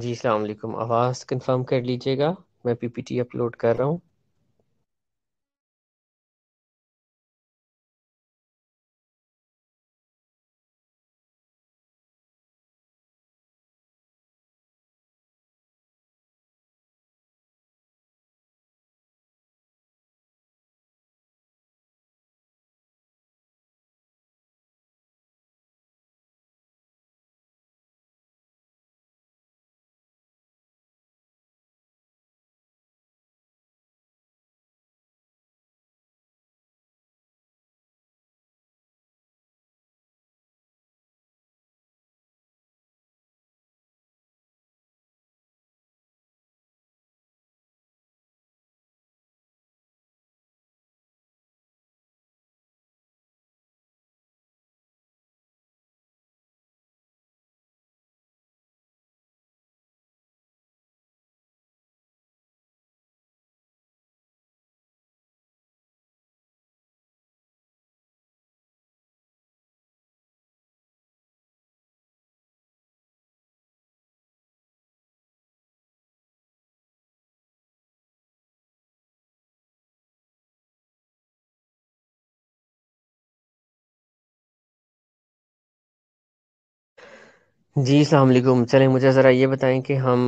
जी सलाम वालेकुम आवाज़ कंफर्म कर लीजिएगा मैं पीपीटी अपलोड कर रहा हूँ जी सलामकुम चलें मुझे ज़रा ये बताएं कि हम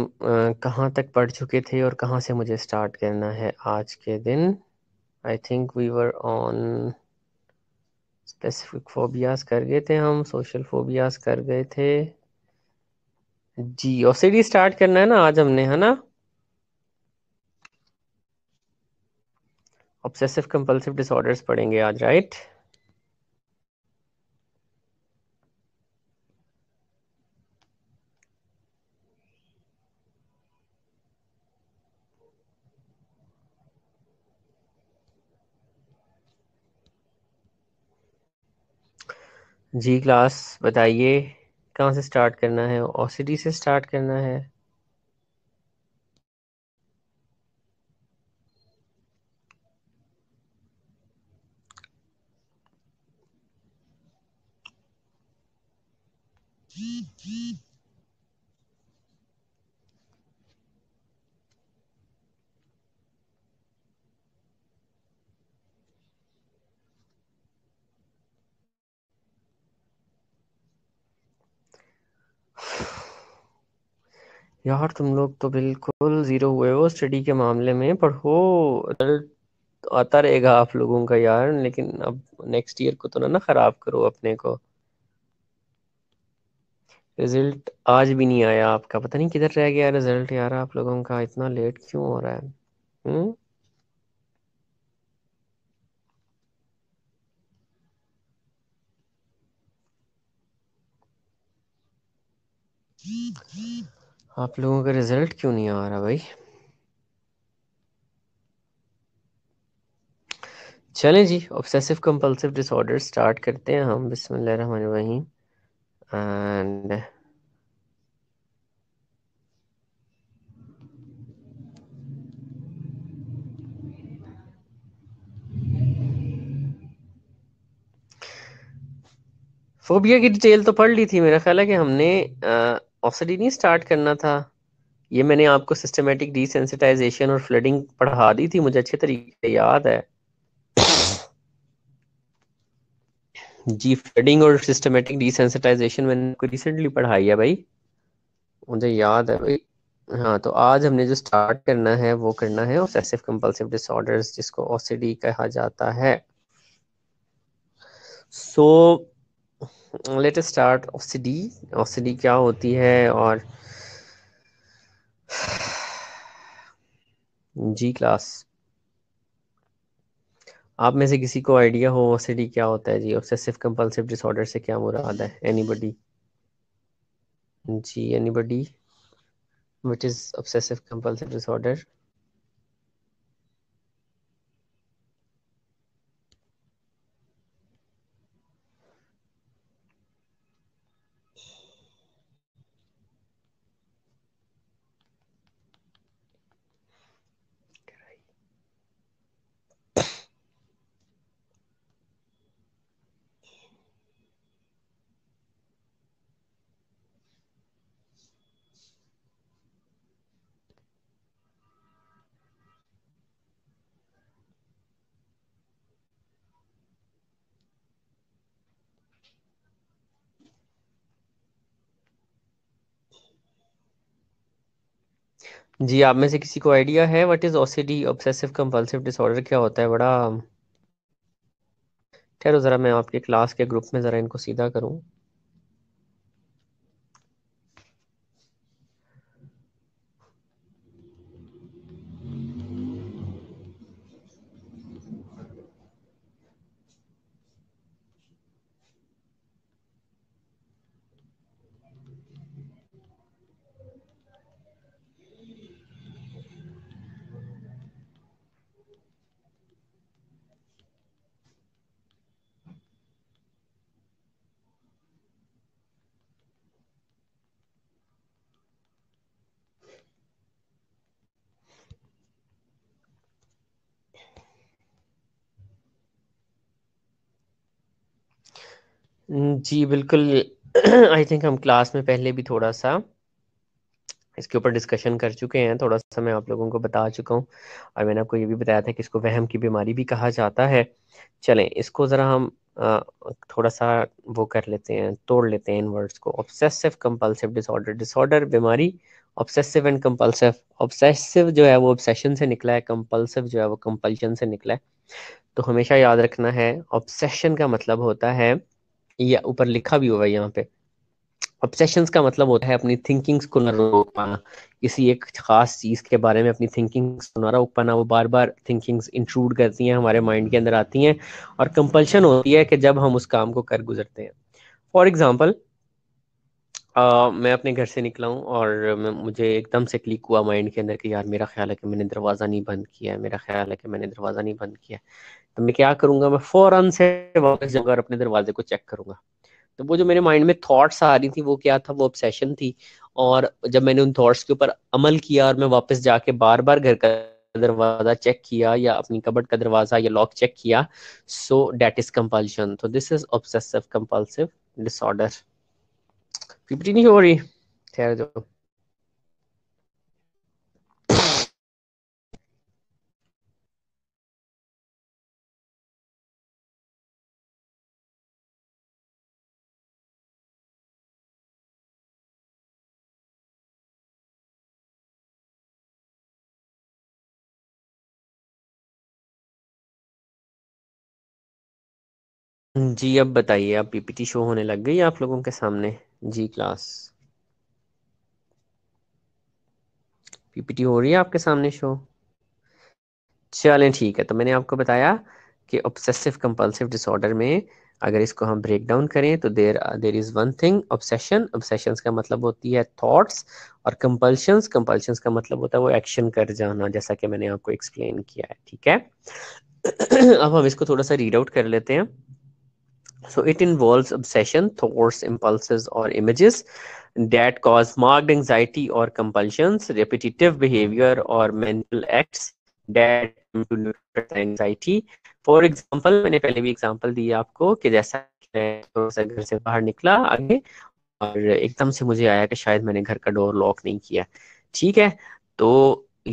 कहाँ तक पढ़ चुके थे और कहाँ से मुझे स्टार्ट करना है आज के दिन I think we were on specific phobias कर गए थे हम सोशल फोबियाज कर गए थे जी ओसीडी स्टार्ट करना है ना आज हमने है ना ऑब्सेसिव कंपल्सिव डिसऑर्डर्स पढ़ेंगे आज राइट right? जी क्लास बताइए कहाँ से स्टार्ट करना है ओ सी डी से स्टार्ट करना है यार तुम लोग तो बिल्कुल जीरो हुए हो स्टडी के मामले में पर हो रिजल्ट आता रहेगा आप लोगों का यार लेकिन अब नेक्स्ट ईयर को तो ना ना खराब करो अपने को रिजल्ट आज भी नहीं आया आपका पता नहीं किधर रह गया रिजल्ट यार आप लोगों का इतना लेट क्यों हो रहा है हुँ? हम्म? आप लोगों का रिजल्ट क्यों नहीं आ रहा भाई चलें जी ऑब्सेसिव कंपल्सिव डिसऑर्डर स्टार्ट करते हैं हम बिस्मिल्लाहिर्रहमानिर्रहीम एंड फोबिया की डिटेल तो पढ़ ली थी मेरा ख्याल है कि हमने आ, ऑक्सीडी नहीं स्टार्ट करना था ये मैंने आपको सिस्टमेटिक डिसेंसिटाइजेशन और फ्लडिंग पढ़ा दी थी मुझे अच्छे तरीके से याद है जी फ्लडिंग और सिस्टमेटिक डिसेंसिटाइजेशन मैंने आपको रिसेंटली पढ़ाई है भाई मुझे याद है भाई हाँ तो आज हमने जो स्टार्ट करना है वो करना है ऑब्सेसिव कंपल्सिव डिसऑर्डर्स जिसको ओसीडी कहा जाता है so so, let start OCD OCD क्या होती है और जी क्लास आप में से किसी को आइडिया हो ओसीडी क्या होता है जी ऑब्सेसिव कंपल्सिव डिसऑर्डर से क्या मुराद है एनीबॉडी जी anybody which is obsessive compulsive disorder जी आप में से किसी को आइडिया है what is OCD obsessive compulsive disorder क्या होता है बड़ा ठहरो ज़रा मैं आपके क्लास के ग्रुप में ज़रा इनको सीधा करूं जी बिल्कुल आई थिंक हम क्लास में पहले भी थोड़ा सा इसके ऊपर डिस्कशन कर चुके हैं थोड़ा सा मैं आप लोगों को बता चुका हूँ और मैंने आपको ये भी बताया था कि इसको वहम की बीमारी भी कहा जाता है चलें इसको ज़रा हम आ, थोड़ा सा वो कर लेते हैं तोड़ लेते हैं इन वर्ड्स को ऑब्सेसिव कंपल्सिव डिसऑर्डर डिसऑर्डर बीमारी ऑब्सेसिव एंड कंपल्सिव ऑब्सेसिव जो है वो ऑब्सेशन से निकला है कंपल्सिव जो है वो कंपल्शन से निकला है तो हमेशा याद रखना है ऑब्सेशन का मतलब होता है या ऊपर लिखा भी हुआ है यहाँ पे ऑब्सेशन का मतलब होता है अपनी थिंकिंग्स को ना रोक पाना किसी एक खास चीज़ के बारे में अपनी थिंकिंग्स को ना रोक पाना वो बार बार थिंकिंग्स इंट्रूड करती हैं हमारे माइंड के अंदर आती हैं और कंपल्शन होती है कि जब हम उस काम को कर गुजरते हैं फॉर एग्ज़ाम्पल मैं अपने घर से निकला हूँ और मुझे एकदम से क्लिक हुआ माइंड के अंदर कि यार मेरा ख्याल है कि मैंने दरवाज़ा नहीं बंद किया है मेरा ख्याल है कि मैंने दरवाज़ा नहीं बंद किया है तो मैं क्या करूंगा मैं फौरन से वापस जाऊंगा और अपने दरवाजे को चेक करूंगा तो वो जो मेरे माइंड में थॉट्स आ रही थी वो क्या था वो ऑब्सेशन थी और जब मैंने उन थॉट्स के ऊपर अमल किया और मैं वापस जाके बार बार घर का दरवाजा चेक किया या अपनी कबट का दरवाजा या लॉक चेक किया सो डेट इज कम्पल्शन तो this is obsessive compulsive disorder PPT नहीं हो रही ठहर जाओ जी अब बताइए आप पीपीटी शो होने लग गई आप लोगों के सामने जी क्लास पीपीटी हो रही है आपके सामने शो चलें ठीक है तो मैंने आपको बताया कि ऑब्सेसिव कंपल्सिव डिसऑर्डर में अगर इसको हम ब्रेक डाउन करें तो there there is one thing obsession obsession का मतलब होती है थॉट्स और कंपल्शन कंपल्शन का मतलब होता है वो एक्शन कर जाना जैसा कि मैंने आपको एक्सप्लेन किया है ठीक है अब हम इसको थोड़ा सा रीड आउट कर लेते हैं So it involves obsession, thoughts, impulses, or images that cause marked anxiety or compulsions, repetitive behavior, or mental acts that anxiety. for example मैंने पहले भी example दिया आपको कि जैसा थोड़ा सा घर से बाहर निकला आगे और एकदम से मुझे आया कि शायद मैंने घर का डोर लॉक नहीं किया ठीक है तो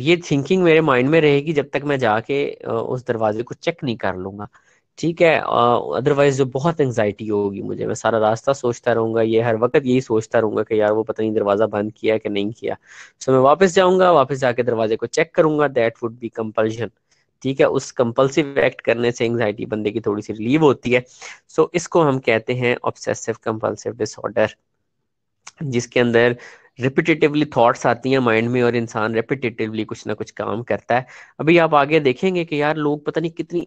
ये थिंकिंग मेरे माइंड में रहेगी जब तक मैं जाके उस दरवाजे को चेक नहीं कर लूंगा ठीक है अदरवाइज जो बहुत एंगजाइटी होगी मुझे मैं सारा रास्ता सोचता रहूंगा ये हर वक्त यही सोचता रहूंगा कि यार वो पता नहीं दरवाज़ा बंद किया है कि नहीं किया सो so, मैं वापस जाऊंगा वापस जाके दरवाजे को चेक करूंगा दैट वुड बी कंपल्शन ठीक है उस कंपल्सिव एक्ट करने से एंगजाइटी बंदे की थोड़ी सी रिलीव होती है सो so, इसको हम कहते हैं ऑब्सेसिव कंपल्सिव डिसऑर्डर जिसके अंदर रिपीटेटिवली थॉट्स आती हैं माइंड में और इंसान रिपीटेटिवली कुछ ना कुछ काम करता है अभी आप आगे देखेंगे कि यार लोग पता नहीं कितनी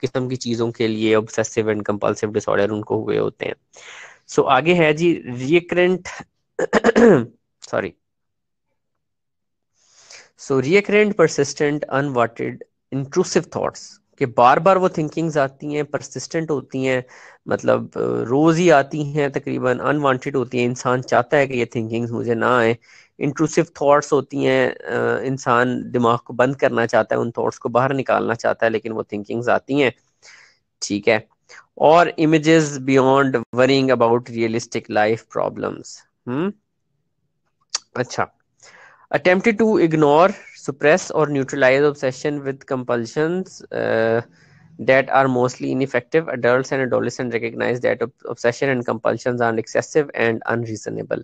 किस्म की चीज़ों के लिए ऑब्सेसिव एंड कंपल्सिव डिसऑर्डर उनको हुए होते हैं सो so, आगे है जी recurrent sorry so recurrent persistent unwanted intrusive thoughts कि बार बार वो थिंकिंग्स आती हैं परसिस्टेंट होती हैं मतलब रोज ही आती हैं तकरीबन अनवांटेड होती हैं इंसान चाहता है कि ये थिंकिंग्स मुझे ना आए इंट्रूसिव थॉट्स होती हैं इंसान दिमाग को बंद करना चाहता है उन थॉट्स को बाहर निकालना चाहता है लेकिन वो थिंकिंग्स आती हैं ठीक है और images beyond worrying about realistic life problems hmm अच्छा अटेम्प्टेड टू इग्नोर सुप्रेस और neutralise obsession with compulsion that are mostly ineffective adults and adolescents recognize that obsession and compulsions are excessive and unreasonable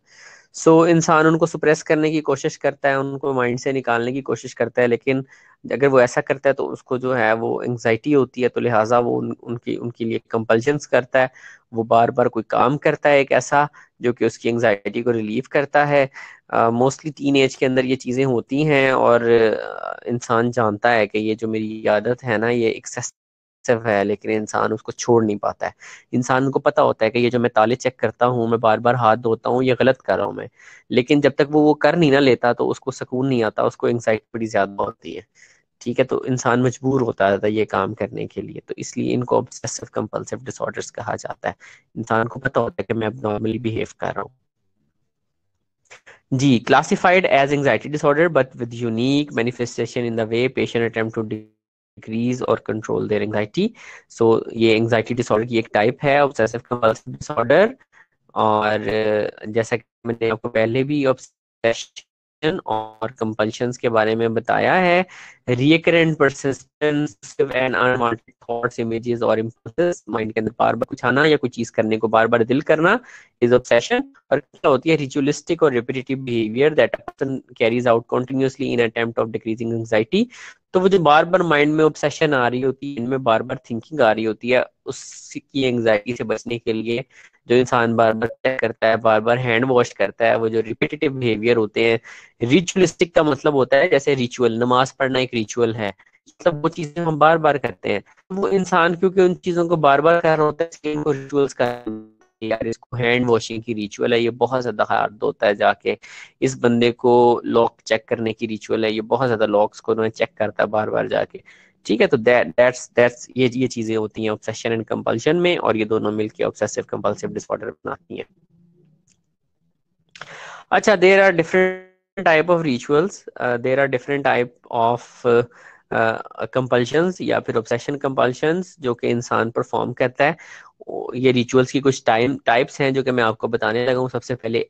so so, इंसान उनको suppress करने की कोशिश करता है उनको माइंड से निकालने की कोशिश करता है लेकिन अगर वो ऐसा करता है तो उसको जो है वो एंगजाइटी होती है तो लिहाजा वो उन, उनकी उनके लिए कंपल्शन करता है वो बार बार कोई काम करता है एक ऐसा जो कि उसकी एंगजाइटी को रिलीव करता है मोस्टली टीन एज के अंदर ये चीज़ें होती हैं और इंसान जानता है कि ये जो मेरी आदत है ना ये एक्सेस सिर्फ है लेकिन इंसान उसको छोड़ नहीं पाता है इंसान को पता होता है कि ये जो मैं ताले चेक करता हूँ मैं बार बार हाथ धोता हूँ ये गलत कर रहा हूँ मैं लेकिन जब तक वो वो कर नहीं ना लेता तो उसको सुकून नहीं आता उसको एंगजाइटी बड़ी ज़्यादा होती है ठीक है तो इंसान मजबूर होता रहता है ये काम करने के लिए तो इसलिए इनको ऑब्सेसिव कंपल्सिव डिसऑर्डर्स कहा जाता है इंसान को पता होता है कि मैं अब नॉर्मली बिहेव कर रहा हूँ जी classified as anxiety disorder but with unique manifestation in the way patient attempt to deal decrease और कंट्रोल देर एंगजाइटी सो ये एंगजाइटी डिसऑर्डर की एक टाइप है ऑब्सेसिव कंपल्सिव डिसऑर्डर और जैसा कि मैंने आपको पहले भी ऑब्सेशन और कंपल्शंस के बारे में बताया है recurrent persistence and unwanted thoughts images और इंपल्सेस माइंड के अंदर बार बार कुछ आना या कोई चीज करने को बार बार दिल करना इज ऑब्सेशन और क्या होती है रिचुअलिस्टिक और repetitive behaviour that person carries out continuously in attempt of decreasing anxiety तो वो जो बार बार माइंड में ऑब्सेशन आ रही होती है इनमें बार बार थिंकिंग आ रही होती है उसकी एंजाइटी से बचने के लिए जो इंसान बार बार चेक करता है बार बार हैंड वॉश करता है वो जो रिपीटेटिव बिहेवियर होते हैं रिचुअलिस्टिक का मतलब होता है जैसे रिचुअल नमाज पढ़ना एक रिचुअल है मतलब वो चीजें हम बार बार करते हैं वो इंसान क्योंकि उन चीजों को बार बार कर रहा होता है इसलिए रिचुअल्स कर यार इसको हैंड वॉशिंग की रिचुअल है ये बहुत ज्यादा हार्ड होता है जाके इस बंदे को लॉक चेक करने की रिचुअल है ये बहुत ज्यादा लॉक्स को उन्होंने चेक करता है बार बार जाके ठीक है तो दैट्स दैट्स ये ये चीजें होती हैं ऑब्सेशन एंड कंपल्शन में और ये दोनों मिलकर ऑब्सेसिव कंपल्सिव डिसऑर्डर बनाती हैं अच्छा there are different type of rituals there are different type of compulsions या फिर ऑब्सेशन कंपल्शंस जो कि इंसान परफॉर्म करता है ये रिचुअल्स की कुछ टाइम टाइप्स हैं जो कि मैं आपको बताने लगा हूँ सबसे पहले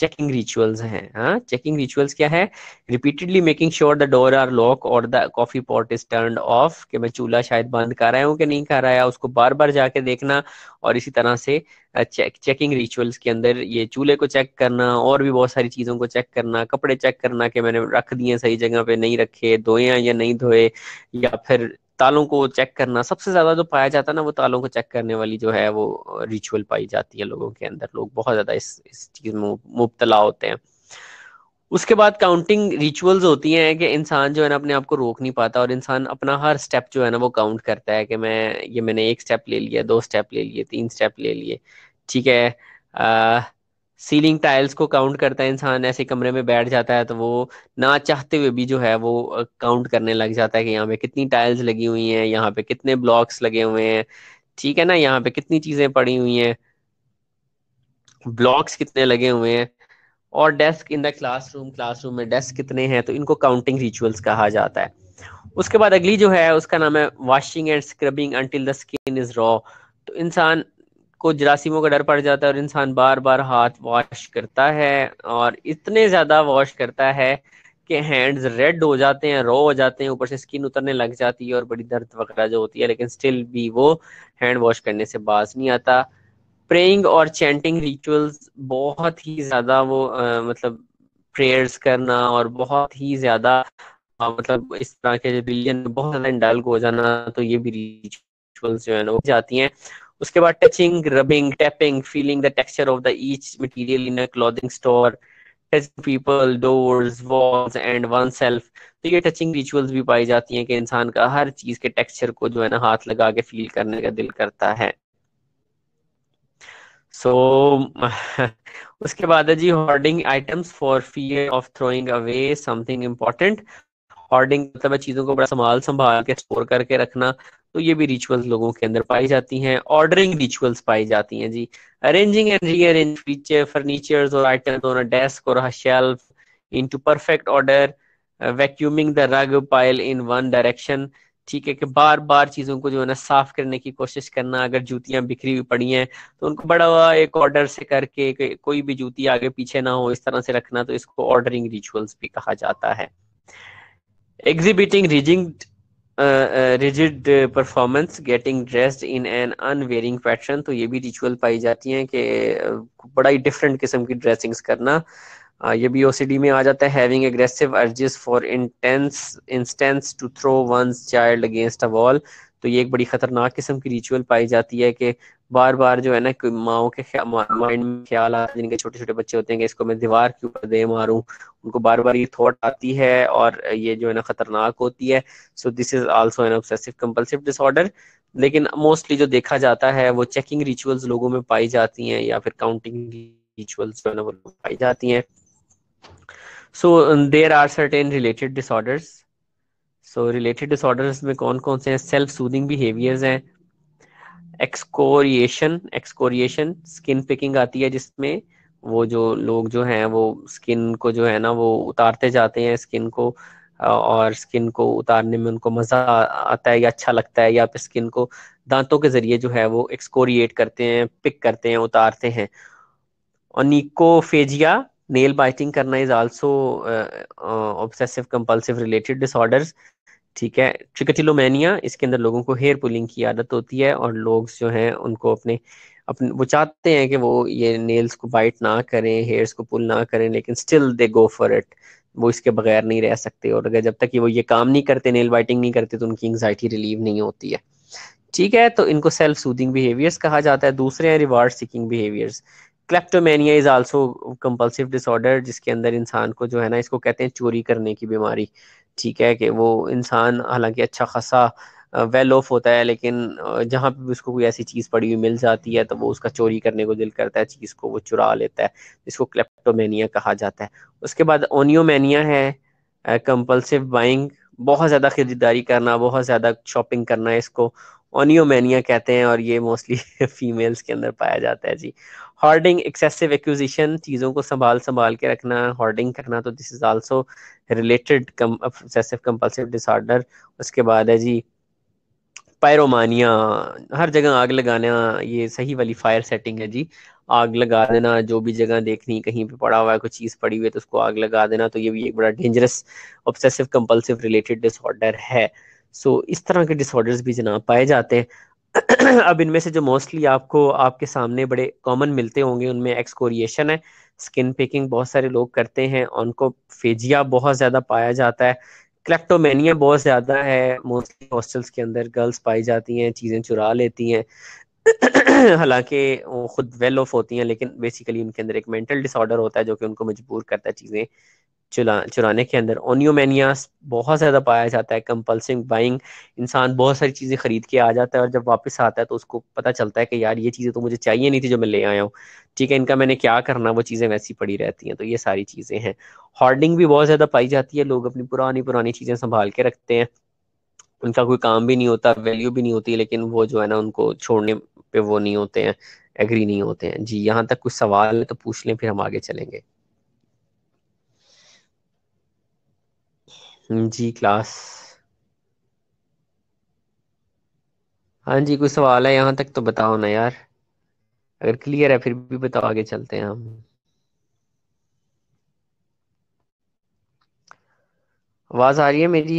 चेकिंग रिचुअल्स हैं हाँ चेकिंग रिचुअल्स क्या है repeatedly making sure the door are lock और the coffee pot is turn off कि मैं चूल्हा शायद बंद कर रहा हूँ कि नहीं कर रहा है उसको बार बार जाके देखना और इसी तरह से चेक चेकिंग रिचुअल्स के अंदर ये चूल्हे को चेक करना और भी बहुत सारी चीज़ों को चेक करना कपड़े चेक करना कि मैंने रख दिए सही जगह पे नहीं रखे धोए या नहीं धोए या फिर तालों को चेक करना सबसे ज्यादा जो पाया जाता है ना वो तालों को चेक करने वाली जो है वो रिचुअल पाई जाती है लोगों के अंदर लोग बहुत ज्यादा इस इस चीज में मुबतला होते हैं उसके बाद काउंटिंग रिचुअल्स होती हैं कि इंसान जो है ना अपने आप को रोक नहीं पाता और इंसान अपना हर स्टेप जो है ना वो काउंट करता है कि मैं ये मैंने एक स्टेप ले लिया दो स्टेप ले लिए तीन स्टेप ले लिए ठीक है आ, सीलिंग टाइल्स को काउंट करता है इंसान ऐसे कमरे में बैठ जाता है तो वो ना चाहते हुए भी जो है वो काउंट करने लग जाता है कि यहाँ पे कितनी टाइल्स लगी हुई हैं यहाँ पे कितने ब्लॉक्स लगे हुए हैं ठीक है ना यहाँ पे कितनी चीजें पड़ी हुई हैं ब्लॉक्स कितने लगे हुए हैं और desk in the classroom classroom में डेस्क कितने हैं तो इनको काउंटिंग रिचुअल्स कहा जाता है उसके बाद अगली जो है उसका नाम है washing and scrubbing until the skin is raw तो इंसान को जरासीमों का डर पड़ जाता है और इंसान बार बार हाथ वॉश करता है और इतने ज़्यादा वॉश करता है कि हैंड्स रेड हो जाते हैं रो हो जाते हैं ऊपर से स्किन उतरने लग जाती है और बड़ी दर्द वगैरह जो होती है लेकिन स्टिल भी वो हैंड वॉश करने से बाज नहीं आता प्रेइंग और चैंटिंग रिचुअल्स बहुत ही ज़्यादा वो आ, मतलब प्रेयर्स करना और बहुत ही ज़्यादा मतलब इस तरह के रिलीजन में बहुत ज़्यादा इंडाल्ग हो जाना तो ये भी रिचुअल्स जो है ना जाती हैं उसके बाद touching rubbing tapping feeling the texture of the each material in a clothing store touch people doors walls and oneself तो ये टचिंग रिचुअल्स भी पाई जाती हैं कि इंसान का हर चीज के टेक्सचर को जो है ना हाथ लगा के फील करने का दिल करता है सो so, उसके बाद है जी hoarding items for fear of throwing away something important hoarding मतलब है चीज़ों को बड़ा संभाल संभाल के स्टोर करके रखना तो ये भी रिचुअल्स लोगों के अंदर पाई जाती हैं ऑर्डरिंग रिचुअल्स पाई जाती हैं जी arranging and rearrange feature furniture और आइटम्स ऑन डेस्क और shelf to perfect order vacuuming the rug pile in one direction ठीक है कि बार बार चीज़ों को जो है ना साफ करने की कोशिश करना अगर जूतियां बिखरी हुई पड़ी हैं तो उनको बड़ा हुआ एक ऑर्डर से करके कोई भी जूती आगे पीछे ना हो इस तरह से रखना तो इसको ऑर्डरिंग रिचुअल्स भी कहा जाता है exhibiting rigid uh, rigid performance getting dressed in an unwearing pattern तो ये भी ritual पाई जाती हैं कि बड़ा ही different किस्म की dressings करना Uh, ये भी ओसीडी में आ जाता है having aggressive urges for intense instance to throw one's child against a wall तो ये एक बड़ी खतरनाक किस्म की रिचुअल पाई जाती है कि बार बार जो है ना माओ के माइंड में ख्याल आते जिनके छोटे छोटे बच्चे होते हैं कि इसको मैं दीवार के ऊपर दे मारूं उनको बार बार ये थॉट आती है और ये जो है ना खतरनाक होती है so this is also an obsessive compulsive disorder लेकिन मोस्टली जो देखा जाता है वो चेकिंग रिचुअल्स लोगों में पाई जाती हैं या फिर काउंटिंग रिचुअल्स जो है ना वो पाई जाती हैं so there are certain related disorders so related disorders में कौन कौन से हैं सेल्फ सूदिंग बिहेवियर्स हैं एक्सकोरिएशन एक्सकोरिएशन स्किन पिकिंग आती है जिसमें वो जो लोग जो हैं वो स्किन को जो है ना वो उतारते जाते हैं स्किन को और स्किन को उतारने में उनको मज़ा आता है या अच्छा लगता है या फिर स्किन को दांतों के ज़रिए जो है वो एक्सकोरिएट करते हैं पिक करते हैं उतारते हैं और निकोफेजिया नेल बाइटिंग करना is also obsessive compulsive related disorders ठीक है चिकटिलोमैनिया इसके अंदर लोगों को हेयर पुलिंग की आदत होती है और लोग जो हैं उनको अपने अपने वो चाहते हैं कि वो ये नेल्स को बाइट ना करें हेयर्स को पुल ना करें लेकिन still they go for it वो इसके बगैर नहीं रह सकते और अगर जब तक कि वो ये काम नहीं करते नेल बाइटिंग नहीं करते तो उनकी एंगजाइटी रिलीव नहीं होती है ठीक है तो इनको सेल्फ सूदिंग बिहेवियर्स कहा जाता है दूसरे हैं reward seeking behaviours kleptomania is also compulsive disorder जिसके अंदर इंसान को जो है ना इसको कहते हैं चोरी करने की बीमारी ठीक है कि वो इंसान हालांकि अच्छा खासा वेल ऑफ होता है लेकिन जहाँ पे भी उसको कोई ऐसी चीज़ पड़ी हुई मिल जाती है तो वो उसका चोरी करने को दिल करता है चीज़ को वो चुरा लेता है इसको क्लेप्टोमेनिया कहा जाता है उसके बाद ओनियोमेनिया है कंपल्सिव बाइंग बहुत ज़्यादा खरीदारी करना बहुत ज़्यादा शॉपिंग करना इसको ओनियोमैनिया कहते हैं और ये मोस्टली फीमेल्स के अंदर पाया जाता है जी हॉर्डिंग एक्सेसिव एक्विजिशन चीज़ों को संभाल संभाल के रखना हॉर्डिंग करना तो this is also related excessive compulsive disorder उसके बाद है जी पायरोमानिया हर जगह आग लगाना ये सही वाली फायर सेटिंग है जी आग लगा देना जो भी जगह देखनी कहीं पे पड़ा हुआ है कोई चीज़ पड़ी हुई है तो उसको आग लगा देना तो ये भी एक बड़ा dangerous obsessive compulsive related disorder है सो इस तरह के डिसऑर्डर्स भी जनाब पाए जाते हैं अब इनमें से जो मोस्टली आपको आपके सामने बड़े कॉमन मिलते होंगे उनमें एक्सकोरिएशन है स्किन पिकिंग बहुत सारे लोग करते हैं उनको फेजिया बहुत ज़्यादा पाया जाता है क्लेप्टोमेनिया बहुत ज़्यादा है मोस्टली हॉस्टल्स के अंदर गर्ल्स पाई जाती हैं चीज़ें चुरा लेती हैं हालांकि वो खुद वेल ऑफ होती हैं लेकिन बेसिकली उनके अंदर एक मेंटल डिसऑर्डर होता है जो कि उनको मजबूर करता है चीज़ें चुरा चुराने के अंदर ओनियोमैनिया बहुत ज़्यादा पाया जाता है कंपल्सिव बाइंग इंसान बहुत सारी चीज़ें खरीद के आ जाता है और जब वापस आता है तो उसको पता चलता है कि यार ये चीज़ें तो मुझे चाहिए नहीं थी जो मैं ले आया हूँ ठीक है इनका मैंने क्या करना वो चीज़ें वैसी पड़ी रहती हैं तो ये सारी चीज़ें हैं हॉर्डिंग भी बहुत ज़्यादा पाई जाती है लोग अपनी पुरानी पुरानी चीज़ें संभाल के रखते हैं उनका कोई काम भी नहीं होता वैल्यू भी नहीं होती लेकिन वो जो है ना उनको छोड़ने पे वो नहीं होते हैं एग्री नहीं होते हैं जी यहाँ तक कुछ सवाल है तो पूछ लें फिर हम आगे चलेंगे हम्म, जी क्लास हाँ जी कोई सवाल है यहाँ तक तो बताओ ना यार अगर क्लियर है फिर भी बताओ आगे चलते हैं हम आवाज आ रही है मेरी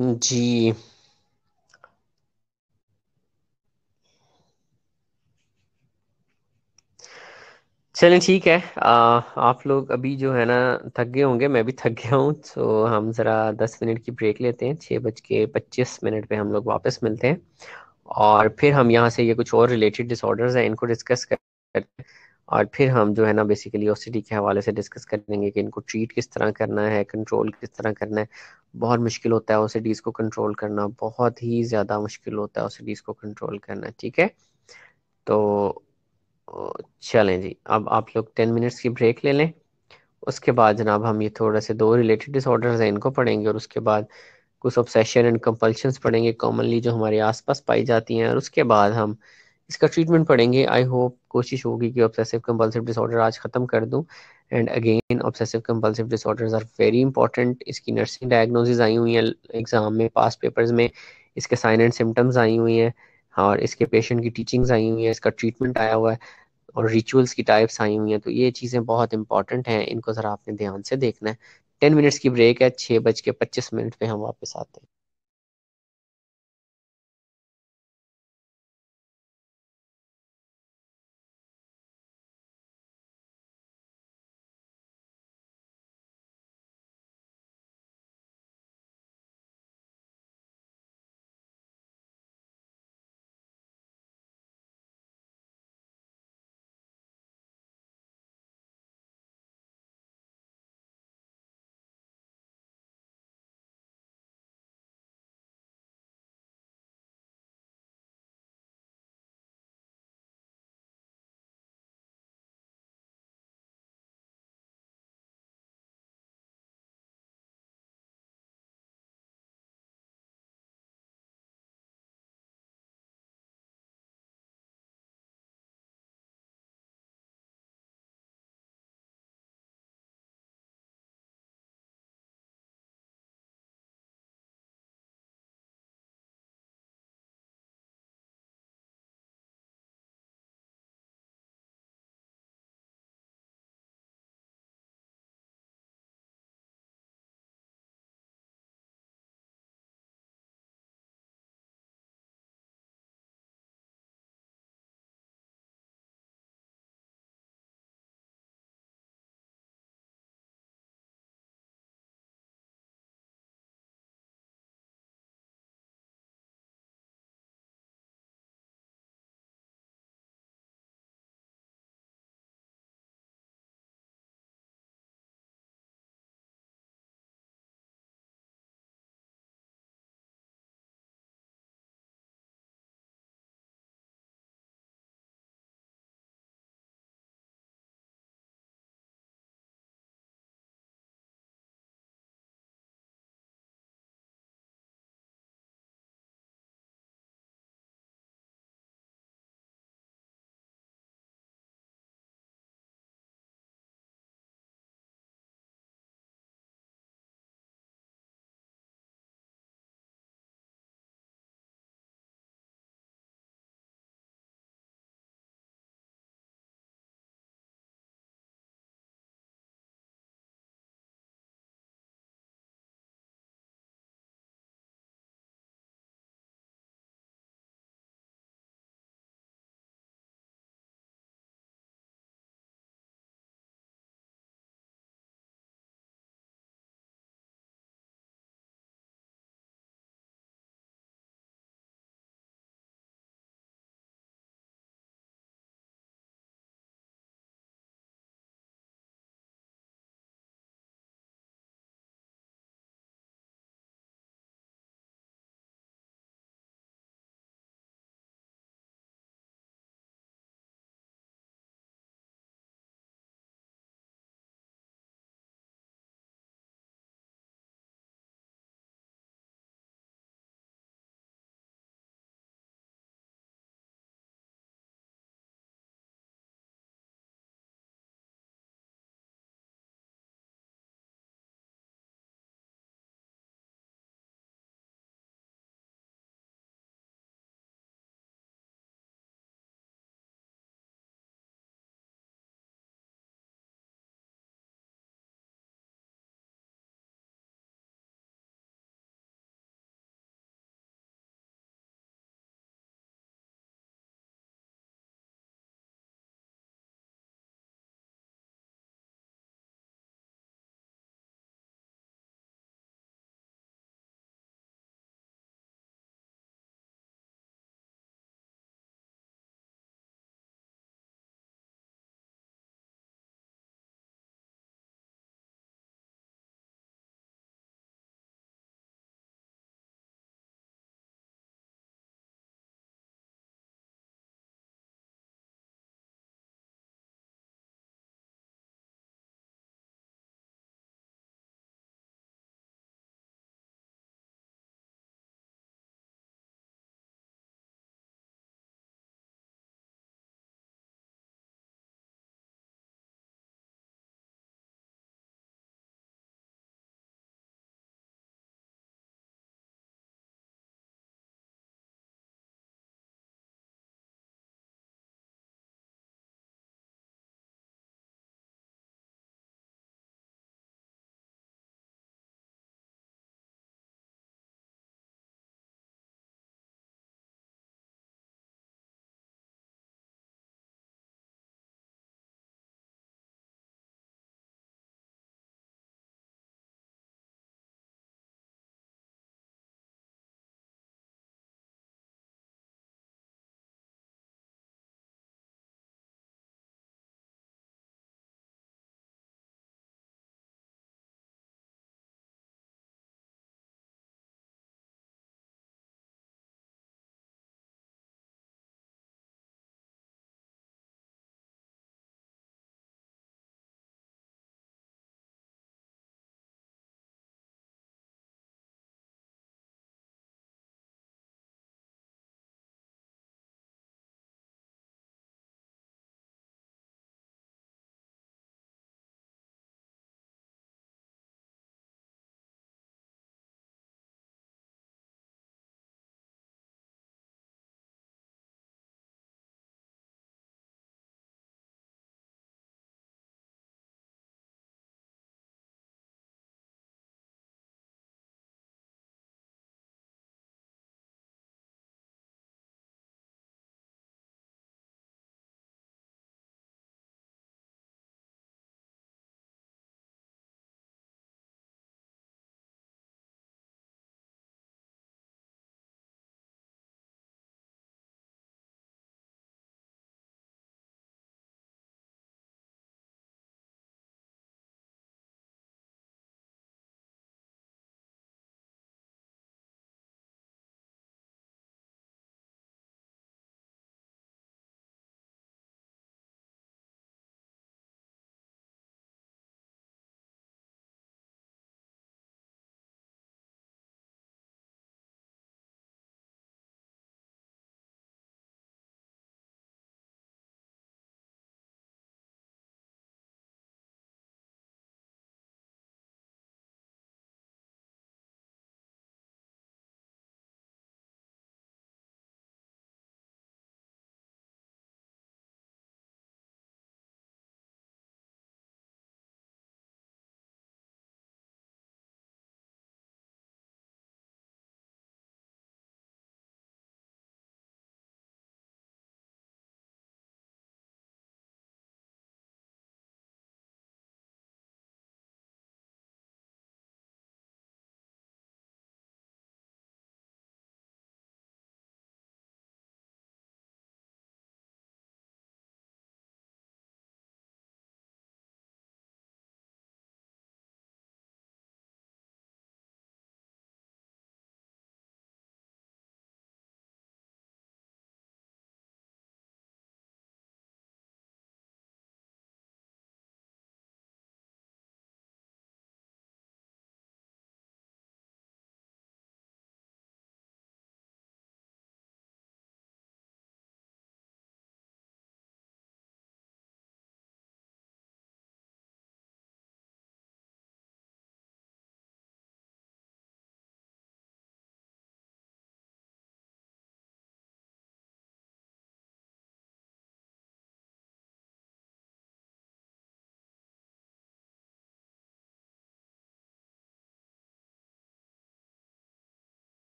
जी। चलें ठीक है आप लोग अभी जो है ना थक गए होंगे, मैं भी थक गया हूँ तो हम ज़रा दस मिनट की ब्रेक लेते हैं, छः बज के पच्चीस मिनट पे हम लोग वापस मिलते हैं और फिर हम यहाँ से ये कुछ और रिलेटेड डिसऑर्डर्स हैं इनको डिस्कस कर और फिर हम जो है ना बेसिकली ओसीडी के हवाले से डिस्कस कर लेंगे कि इनको ट्रीट किस तरह करना है, कंट्रोल किस तरह करना है बहुत मुश्किल होता है ओसीडीज को कंट्रोल करना बहुत ही ज़्यादा मुश्किल होता है ओसीडीज को कंट्रोल करना ठीक है तो चलें जी अब आप लोग टेन मिनट्स की ब्रेक ले लें उसके बाद जनाब हम ये थोड़ा से दो रिलेटेड डिसऑर्डर्स हैं इनको पढ़ेंगे और उसके बाद कुछ ऑब्सेशन एंड कंपल्शंस पढ़ेंगे कॉमनली जो हमारे आसपास पाई जाती हैं और उसके बाद हम इसका ट्रीटमेंट पढ़ेंगे आई होप कोशिश होगी कि ऑब्सेसिव कंपल्सिव डिसऑर्डर आज ख़त्म कर दूं and again obsessive compulsive disorders are very important इसकी नर्सिंग डायग्नोसिस आई हुई हैं एग्ज़ाम में पास पेपर्स में इसके साइन एंड सिम्टम्स आई हुई हैं और इसके पेशेंट की टीचिंग्स आई हुई हैं इसका ट्रीटमेंट आया हुआ है और रिचुअल्स की टाइप्स आई हुई हैं तो ये चीज़ें बहुत इंपॉर्टेंट हैं इनको ज़रा आपने ध्यान से देखना है टेन मिनट्स की ब्रेक है छः बज के पच्चीस मिनट पर हम वापस आते हैं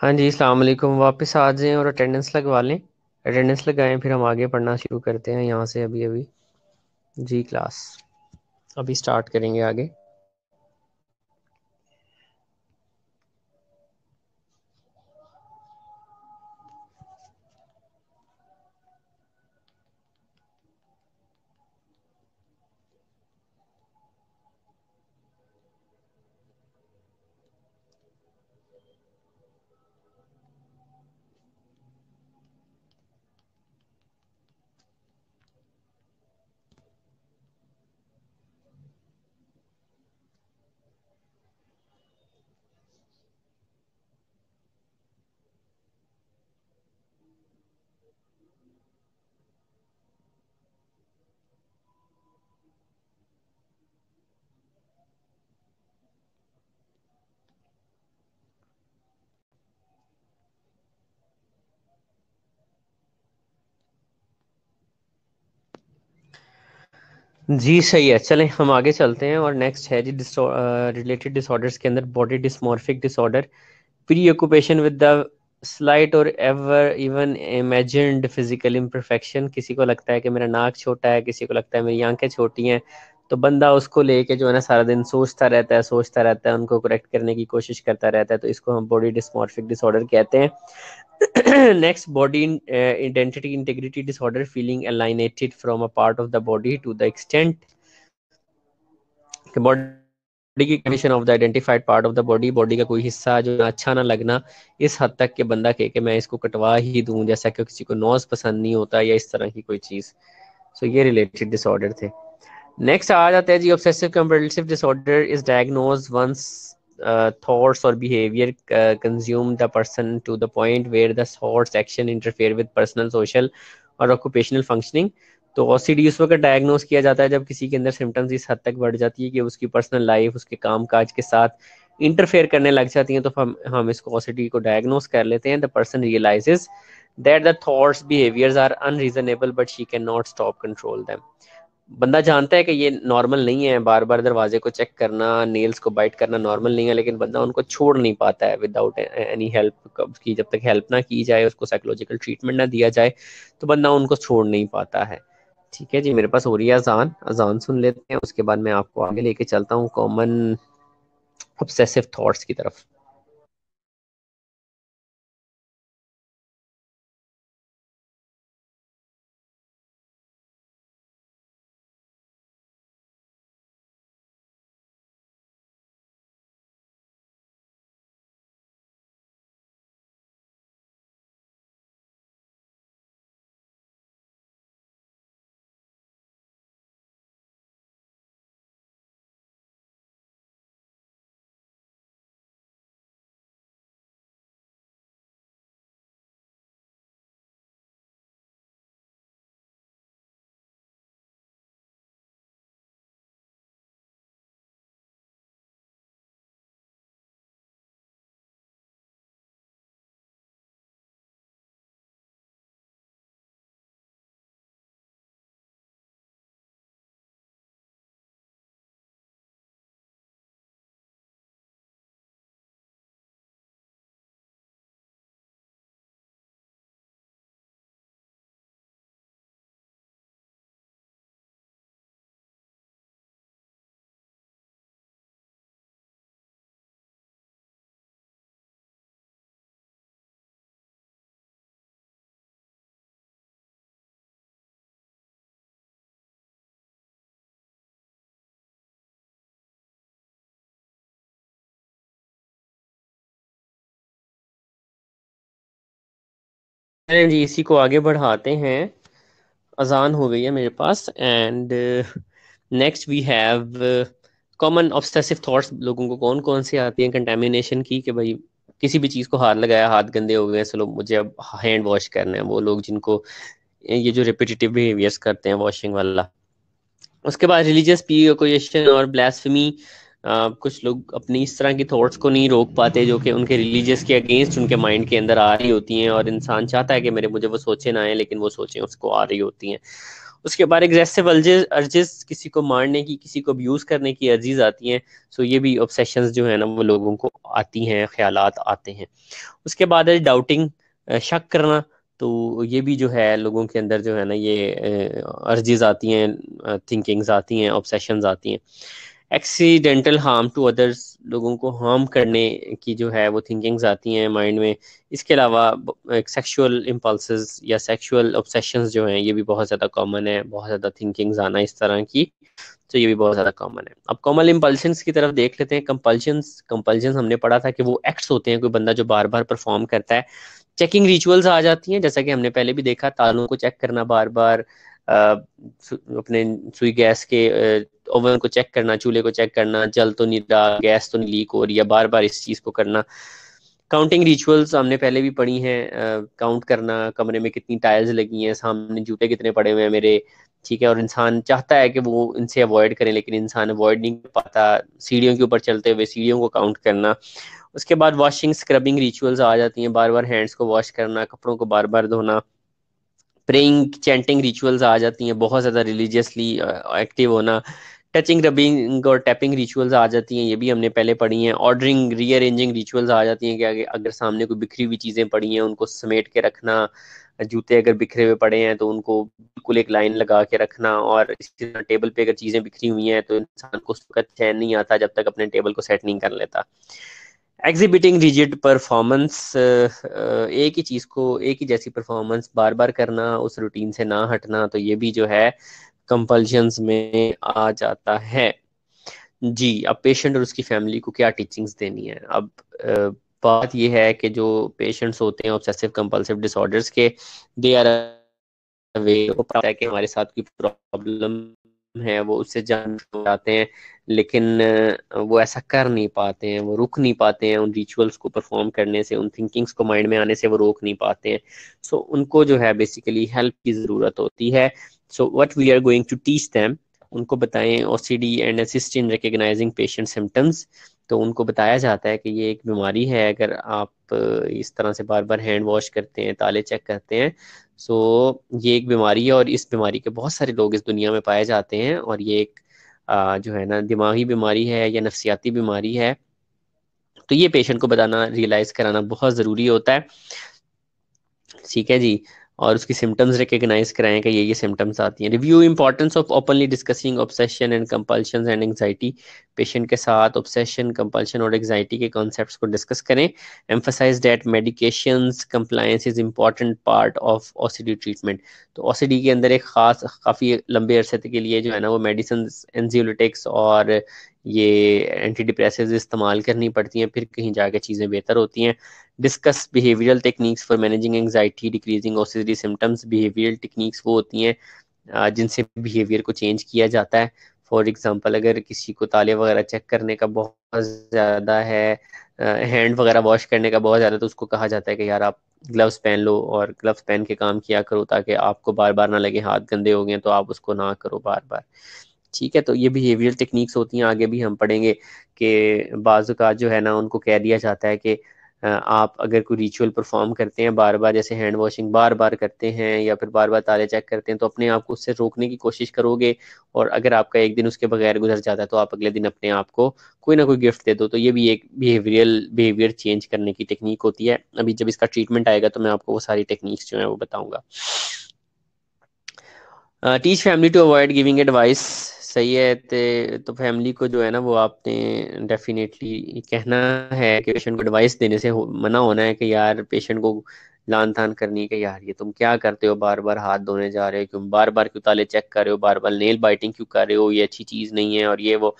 हाँ जी अलैक्म वापस आ जाएं और अटेंडेंस लगवा लें अटेंडेंस लगाएं फिर हम आगे पढ़ना शुरू करते हैं यहाँ से अभी अभी जी क्लास अभी स्टार्ट करेंगे आगे जी सही है चलें हम आगे चलते हैं और नेक्स्ट है जी रिलेटेड डिसऑर्डर्स के अंदर body dysmorphic disorder preoccupation with the slight और ever even imagined physical imperfection किसी को लगता है कि मेरा नाक छोटा है किसी को लगता है मेरी आंखें छोटी हैं तो बंदा उसको लेके जो है ना सारा दिन सोचता रहता है सोचता रहता है उनको करेक्ट करने की कोशिश करता रहता है तो इसको हम बॉडी डिस्मोर्फिक डिसऑर्डर कहते हैं next body identity integrity disorder feeling alienated from a part of the body to the extent body की condition of the identified part of the body body का कोई हिस्सा जो अच्छा ना लगना इस हद तक के बंदा कहे कि मैं इसको कटवा ही दूं जैसा कि किसी को नोज पसंद नहीं होता या इस तरह की कोई चीज़ सो so, ये रिलेटेड डिसऑर्डर थे नेक्स्ट आ जाता है जी obsessive compulsive disorder is diagnose once thoughts और behaviour consume the person to the point where the thoughts action interfere with personal social और ऑक्यूपेशनल फंक्शनिंग तो ओ सी डी उस वक्त डायग्नोज किया जाता है जब किसी के अंदर सिम्टम्स इस हद तक बढ़ जाती है कि उसकी पर्सनल लाइफ उसके काम काज के साथ इंटरफेयर करने लग जाती है तो हम हम इसको ओ सी डी को डायग्नोज कर लेते हैं the person realises that the thoughts behaviours are unreasonable but she can not stop control them बंदा जानता है कि ये नॉर्मल नहीं है बार बार दरवाजे को चेक करना नेल्स को बाइट करना नॉर्मल नहीं है लेकिन बंदा उनको छोड़ नहीं पाता है विदाउट एनी हेल्प की जब तक हेल्प ना की जाए उसको साइकोलॉजिकल ट्रीटमेंट ना दिया जाए तो बंदा उनको छोड़ नहीं पाता है ठीक है जी मेरे पास हो रही है अजान अजान सुन लेते हैं उसके बाद मैं आपको आगे लेके चलता हूँ कॉमन ऑब्सेसिव थॉट्स की तरफ चलें जी इसी को आगे बढ़ाते हैं अजान हो गई है मेरे पास and next we have common obsessive thoughts लोगों को कौन कौन से आती हैं कंटेमिनेशन की कि भाई किसी भी चीज़ को हाथ लगाया हाथ गंदे हो गए चलो मुझे अब हैंड वॉश करना है वो लोग जिनको ये जो रिपीटिटिव बिहेवियर्स करते हैं वॉशिंग वाला उसके बाद रिलीजियस पी और ब्लास्फमी कुछ लोग अपनी इस तरह की थॉट्स को नहीं रोक पाते जो कि उनके रिलीजियस के अगेंस्ट उनके माइंड के अंदर आ रही होती हैं और इंसान चाहता है कि मेरे मुझे वो सोचे ना आए लेकिन वो सोचें उसको आ रही होती हैं उसके बाद एग्जेसिव अर्जेस किसी को मारने की किसी को अब्यूज़ करने की अर्जीज आती हैं सो ये भी ऑब्सेशन जो है ना वो लोगों को आती हैं ख्याल आते हैं उसके बाद है डाउटिंग शक करना तो ये भी जो है लोगों के अंदर जो है ना ये अर्जीज आती हैं थिंकिंग्स आती हैं ऑब्सेशन आती हैं एक्सीडेंटल हार्म टू अदर्स लोगों को हार्म करने की जो है वो थिंकिंग्स आती हैं माइंड में इसके अलावा सेक्सुअल इम्पल्स या सेक्सुअल ऑब्सेशंस जो हैं ये भी बहुत ज़्यादा कॉमन है बहुत ज़्यादा थिंकिंग्स आना इस तरह की तो ये भी बहुत ज़्यादा कॉमन है अब कॉमन इम्पल्शंस की तरफ देख लेते हैं कंपल्शंस कंपल्शंस हमने पढ़ा था कि वो एक्ट्स होते हैं कोई बंदा जो बार बार परफॉर्म करता है चेकिंग रिचुअल्स आ जाती हैं जैसा कि हमने पहले भी देखा तालों को चेक करना बार बार अपने सुई गैस के ओवन को चेक करना चूल्हे को चेक करना जल तो नहीं रहा गैस तो नहीं लीक हो रही है बार बार इस चीज़ को करना काउंटिंग रिचुअल्स हमने पहले भी पढ़ी हैं काउंट करना कमरे में कितनी टाइल्स लगी हैं सामने जूते कितने पड़े हुए हैं मेरे ठीक है और इंसान चाहता है कि वो इनसे अवॉइड करें लेकिन इंसान अवॉइड नहीं कर पाता सीढ़ियों के ऊपर चलते हुए सीढ़ियों को काउंट करना उसके बाद वॉशिंग स्क्रबिंग रिचुअल्स आ जाती हैं बार बार हैंड्स को वॉश करना कपड़ों को बार बार धोना प्रेइंग चैंटिंग रिचुअल्स आ जाती हैं बहुत ज़्यादा रिलीजियसली एक्टिव होना टचिंग रबिंग और टैपिंग रिचुअल्स आ जाती हैं ये भी हमने पहले पढ़ी हैं ऑर्डरिंग रीअरेंजिंग रिचुअल्स आ जाती हैं कि अगर सामने कोई बिखरी हुई चीज़ें पड़ी हैं उनको समेट के रखना जूते अगर बिखरे हुए पड़े हैं तो उनको बिल्कुल एक लाइन लगा के रखना और इसी तरह टेबल पे अगर चीज़ें बिखरी हुई हैं तो इंसान को उस वक्त चैन नहीं आता जब तक अपने टेबल को सेट नहीं कर लेता एग्जिबिटिंग रिजिड परफॉर्मेंस एक ही चीज़ को एक ही जैसी परफॉर्मेंस बार बार करना उस रूटीन से ना हटना तो ये भी जो है कंपल्शन में आ जाता है जी अब पेशेंट और उसकी फैमिली को क्या टीचिंग्स देनी है अब uh, बात यह है कि जो पेशेंट्स होते हैं ऑब्सेसिव कंपल्सिव डिसऑर्डर्स के दे आर वे को पता है कि हमारे साथ कोई प्रॉब्लम है वो उससे जान जाते हैं लेकिन वो ऐसा कर नहीं पाते हैं वो रुक नहीं पाते हैं उन रिचुअल्स को परफॉर्म करने से उन थिंकिंग्स को माइंड में आने से वो रोक नहीं पाते हैं सो so, उनको जो है बेसिकली हेल्प की ज़रूरत होती है so what we are going to teach them उनको बताएं O C D and assist in recognising patient symptoms तो उनको बताया जाता है कि ये एक बीमारी है अगर आप इस तरह से बार बार हैंड वॉश करते हैं ताले चेक करते हैं सो ये एक बीमारी है और इस बीमारी के बहुत सारे लोग इस दुनिया में पाए जाते हैं और ये एक जो है ना दिमागी बीमारी है या नफसियाती बीमारी है तो ये पेशेंट को बताना रियलाइज़ कराना बहुत ज़रूरी होता है ठीक है जी और उसकी सिम्टम्स रिकग्नाइज कराएं कि ये ये सिम्टम्स आती हैं review importance of openly discussing obsession and compulsion and anxiety patient के साथ ऑब्सेशन कंपल्शन और एंगजाइटी के कॉन्सेप्ट को डिस्कस करें emphasise that medication compliance is important part of OCD treatment तो ओसीडी के अंदर एक खास काफ़ी लंबे अरसे के लिए जो है ना वो मेडिसन एनजियोलिटिक्स और ये एंटी डिप्रेसिव इस्तेमाल करनी पड़ती हैं फिर कहीं जाके चीज़ें बेहतर होती हैं discuss behavioural techniques for managing anxiety decreasing OCD symptoms behavioural techniques वो होती हैं जिनसे बिहेवियर को चेंज किया जाता है फॉर एग्ज़ाम्पल अगर किसी को ताले वगैरह चेक करने का बहुत ज़्यादा है हैंड वगैरह वॉश करने का बहुत ज़्यादा तो उसको कहा जाता है कि यार आप ग्लव्स पहन लो और ग्लव्स पहन के काम किया करो ताकि आपको बार बार ना लगे हाथ गंदे हो गए तो आप उसको ना करो बार बार ठीक है तो ये बिहेवियर टेक्निक्स होती हैं आगे भी हम पढ़ेंगे कि का जो है ना उनको कह दिया जाता है कि आप अगर कोई रिचुअल परफॉर्म करते हैं बार बार जैसे हैंड वॉशिंग बार बार करते हैं या फिर बार बार ताले चेक करते हैं तो अपने आप को उससे रोकने की कोशिश करोगे और अगर आपका एक दिन उसके बगैर गुजर जाता है तो आप अगले दिन अपने आप को कोई ना कोई गिफ्ट दे दो तो ये भी एक बिहेवियरल बिहेवियर चेंज करने की टेक्निक होती है अभी जब इसका ट्रीटमेंट आएगा तो मैं आपको वो सारी टेक्निक्स जो है वो बताऊंगा teach family to avoid giving advice सही है ते, तो फैमिली को जो है ना वो आपने डेफिनेटली कहना है कि पेशेंट को एडवाइस देने से हो, मना होना है कि यार पेशेंट को लान थान करनी है कि यार ये तुम क्या करते हो बार बार हाथ धोने जा रहे हो क्यों बार बार क्यों ताले चेक कर रहे हो बार बार नेल बाइटिंग क्यों कर रहे हो ये अच्छी चीज़ नहीं है और ये वो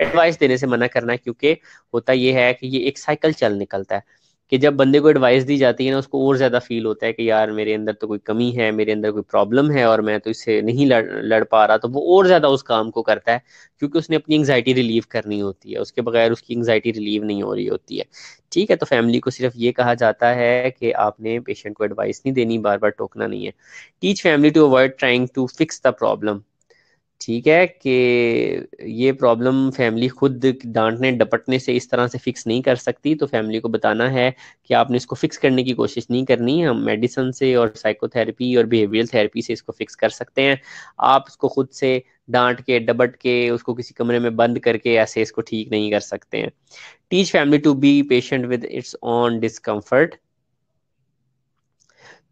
एडवाइस देने से मना करना है क्योंकि होता ये है कि ये एक साइकिल चल निकलता है कि जब बंदे को एडवाइस दी जाती है ना उसको और ज़्यादा फील होता है कि यार मेरे अंदर तो कोई कमी है मेरे अंदर कोई प्रॉब्लम है और मैं तो इससे नहीं लड़ लड़ पा रहा तो वो और ज़्यादा उस काम को करता है क्योंकि उसने अपनी एंगजाइटी रिलीव करनी होती है उसके बगैर उसकी एंगजाइटी रिलीव नहीं हो रही होती है ठीक है तो फैमिली को सिर्फ ये कहा जाता है कि आपने पेशेंट को एडवाइस नहीं देनी बार बार टोकना नहीं है teach family to avoid trying to fix the problem ठीक है कि ये प्रॉब्लम फैमिली खुद डांटने डपटने से इस तरह से फिक्स नहीं कर सकती तो फैमिली को बताना है कि आपने इसको फिक्स करने की कोशिश नहीं करनी हम मेडिसन से और साइकोथेरेपी और बिहेवियरल थेरेपी से इसको फिक्स कर सकते हैं आप उसको खुद से डांट के डबट के उसको किसी कमरे में बंद करके ऐसे इसको ठीक नहीं कर सकते हैं teach family to be patient with its own discomfort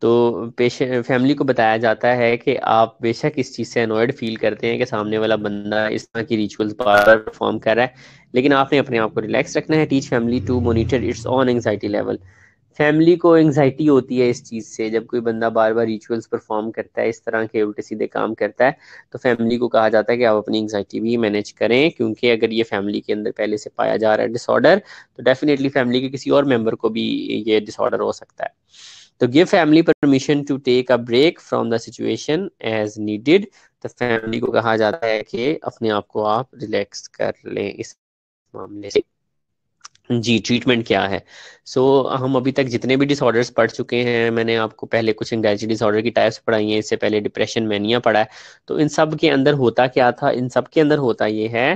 तो पेशेंट फैमिली को बताया जाता है कि आप बेशक इस चीज़ से अनोयड फील करते हैं कि सामने वाला बंदा इस तरह की रिचुअल्स बार बार परफॉर्म कर रहा है लेकिन आपने अपने आप को रिलैक्स रखना है teach family to monitor its own anxiety level family को एंगजाइटी होती है इस चीज़ से जब कोई बंदा बार बार रिचुअल्स परफॉर्म करता है इस तरह के उल्टे सीधे काम करता है तो फैमिली को कहा जाता है कि आप अपनी एंगजाइटी भी मैनेज करें क्योंकि अगर ये फैमिली के अंदर पहले से पाया जा रहा है डिसऑर्डर तो डेफिनेटली फैमिली के किसी और मेम्बर को भी ये डिसऑर्डर हो सकता है तो give family permission to take a break from the situation as needed तो फैमिली को कहा जाता है कि अपने आप को आप रिलैक्स कर लें इस मामले से जी ट्रीटमेंट क्या है सो so, हम अभी तक जितने भी डिसऑर्डर्स पढ़ चुके हैं मैंने आपको पहले कुछ एंगजाइटी डिसऑर्डर की टाइप्स पढ़ाई हैं इससे पहले डिप्रेशन मैनिया पढ़ा है तो इन सब के अंदर होता क्या था इन सब के अंदर होता ये है